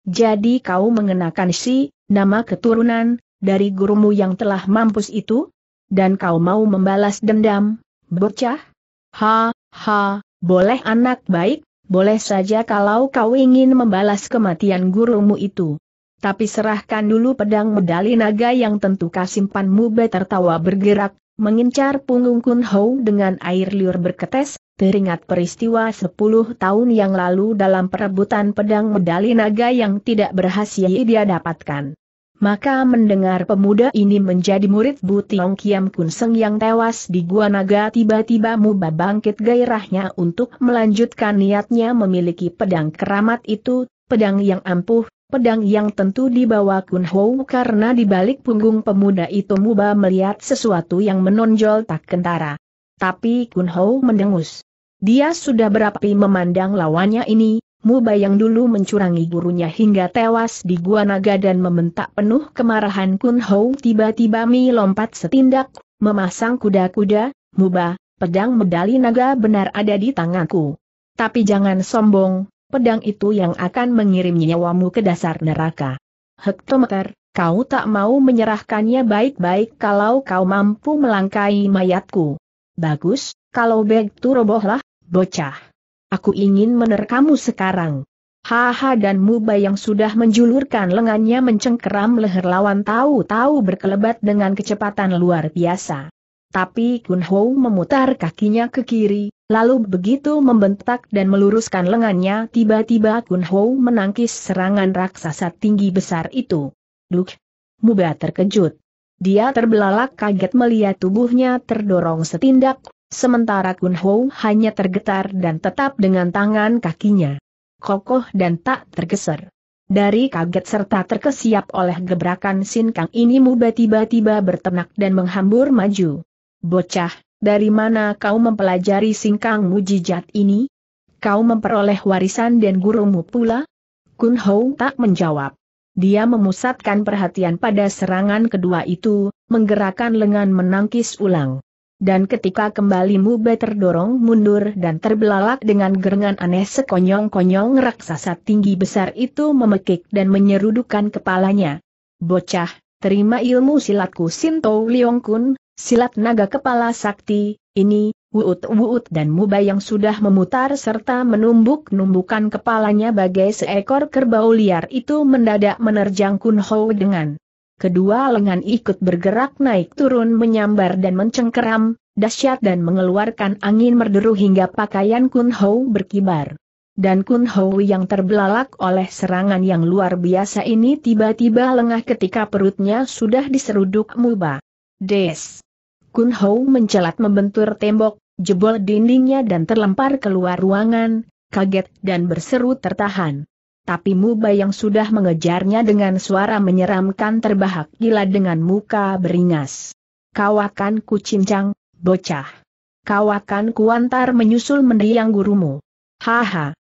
Jadi kau mengenakan si, nama keturunan, dari gurumu yang telah mampus itu? Dan kau mau membalas dendam, bocah? Ha, ha, boleh anak baik, boleh saja kalau kau ingin membalas kematian gurumu itu. Tapi serahkan dulu pedang medali naga yang tentu kasimpanmu Be tertawa bergerak, mengincar punggung Kun Hou dengan air liur berketes, teringat peristiwa 10 tahun yang lalu dalam perebutan pedang medali naga yang tidak berhasil dia dapatkan. Maka mendengar pemuda ini menjadi murid Bu Tiong Kiam Kun yang tewas di Gua Naga tiba-tiba Muba bangkit gairahnya untuk melanjutkan niatnya memiliki pedang keramat itu, pedang yang ampuh, pedang yang tentu dibawa Kun Hou karena di balik punggung pemuda itu Muba melihat sesuatu yang menonjol tak kentara. Tapi Kun Hou mendengus. Dia sudah berapi memandang lawannya ini, Muba yang dulu mencurangi gurunya hingga tewas di Gua Naga dan membentak penuh kemarahan Kun Hou tiba-tiba Mi lompat setindak, memasang kuda-kuda, Muba, pedang medali naga benar ada di tanganku. Tapi jangan sombong, pedang itu yang akan mengirim nyawamu ke dasar neraka. Hektometer, kau tak mau menyerahkannya baik-baik kalau kau mampu melangkai mayatku. Bagus, kalau begitu robohlah, bocah. Aku ingin menerkamu sekarang. Haha dan Muba yang sudah menjulurkan lengannya mencengkeram leher lawan tahu-tahu berkelebat dengan kecepatan luar biasa. Tapi Kun Ho memutar kakinya ke kiri, lalu begitu membentak dan meluruskan lengannya tiba-tiba Kun Ho menangkis serangan raksasa tinggi besar itu. Duk! Muba terkejut. Dia terbelalak kaget melihat tubuhnya terdorong setindak, Sementara Ho hanya tergetar dan tetap dengan tangan kakinya. Kokoh dan tak tergeser. Dari kaget serta terkesiap oleh gebrakan Sin Kang ini Muba tiba-tiba bertenak dan menghambur maju. Bocah, dari mana kau mempelajari Sin Kang mujijat ini? Kau memperoleh warisan dan gurumu pula? Kun Ho tak menjawab. Dia memusatkan perhatian pada serangan kedua itu, menggerakkan lengan menangkis ulang dan ketika kembali Mube terdorong mundur dan terbelalak dengan gerengan aneh sekonyong-konyong raksasa tinggi besar itu memekik dan menyerudukan kepalanya. Bocah, terima ilmu silatku Sinto Liong Kun, silat naga kepala sakti, ini, wuut-wuut dan Mube yang sudah memutar serta menumbuk-numbukan kepalanya bagai seekor kerbau liar itu mendadak menerjang Kun Ho dengan kedua lengan ikut bergerak naik turun menyambar dan mencengkeram, dahsyat dan mengeluarkan angin merderu hingga pakaian Kun Hou berkibar. Dan Kun Hou yang terbelalak oleh serangan yang luar biasa ini tiba-tiba lengah ketika perutnya sudah diseruduk muba. Des! Kun Hou mencelat membentur tembok, jebol dindingnya dan terlempar keluar ruangan, kaget dan berseru tertahan tapi Muba yang sudah mengejarnya dengan suara menyeramkan terbahak gila dengan muka beringas. Kau akan kucincang, bocah. Kau akan kuantar menyusul mendiang gurumu. Haha,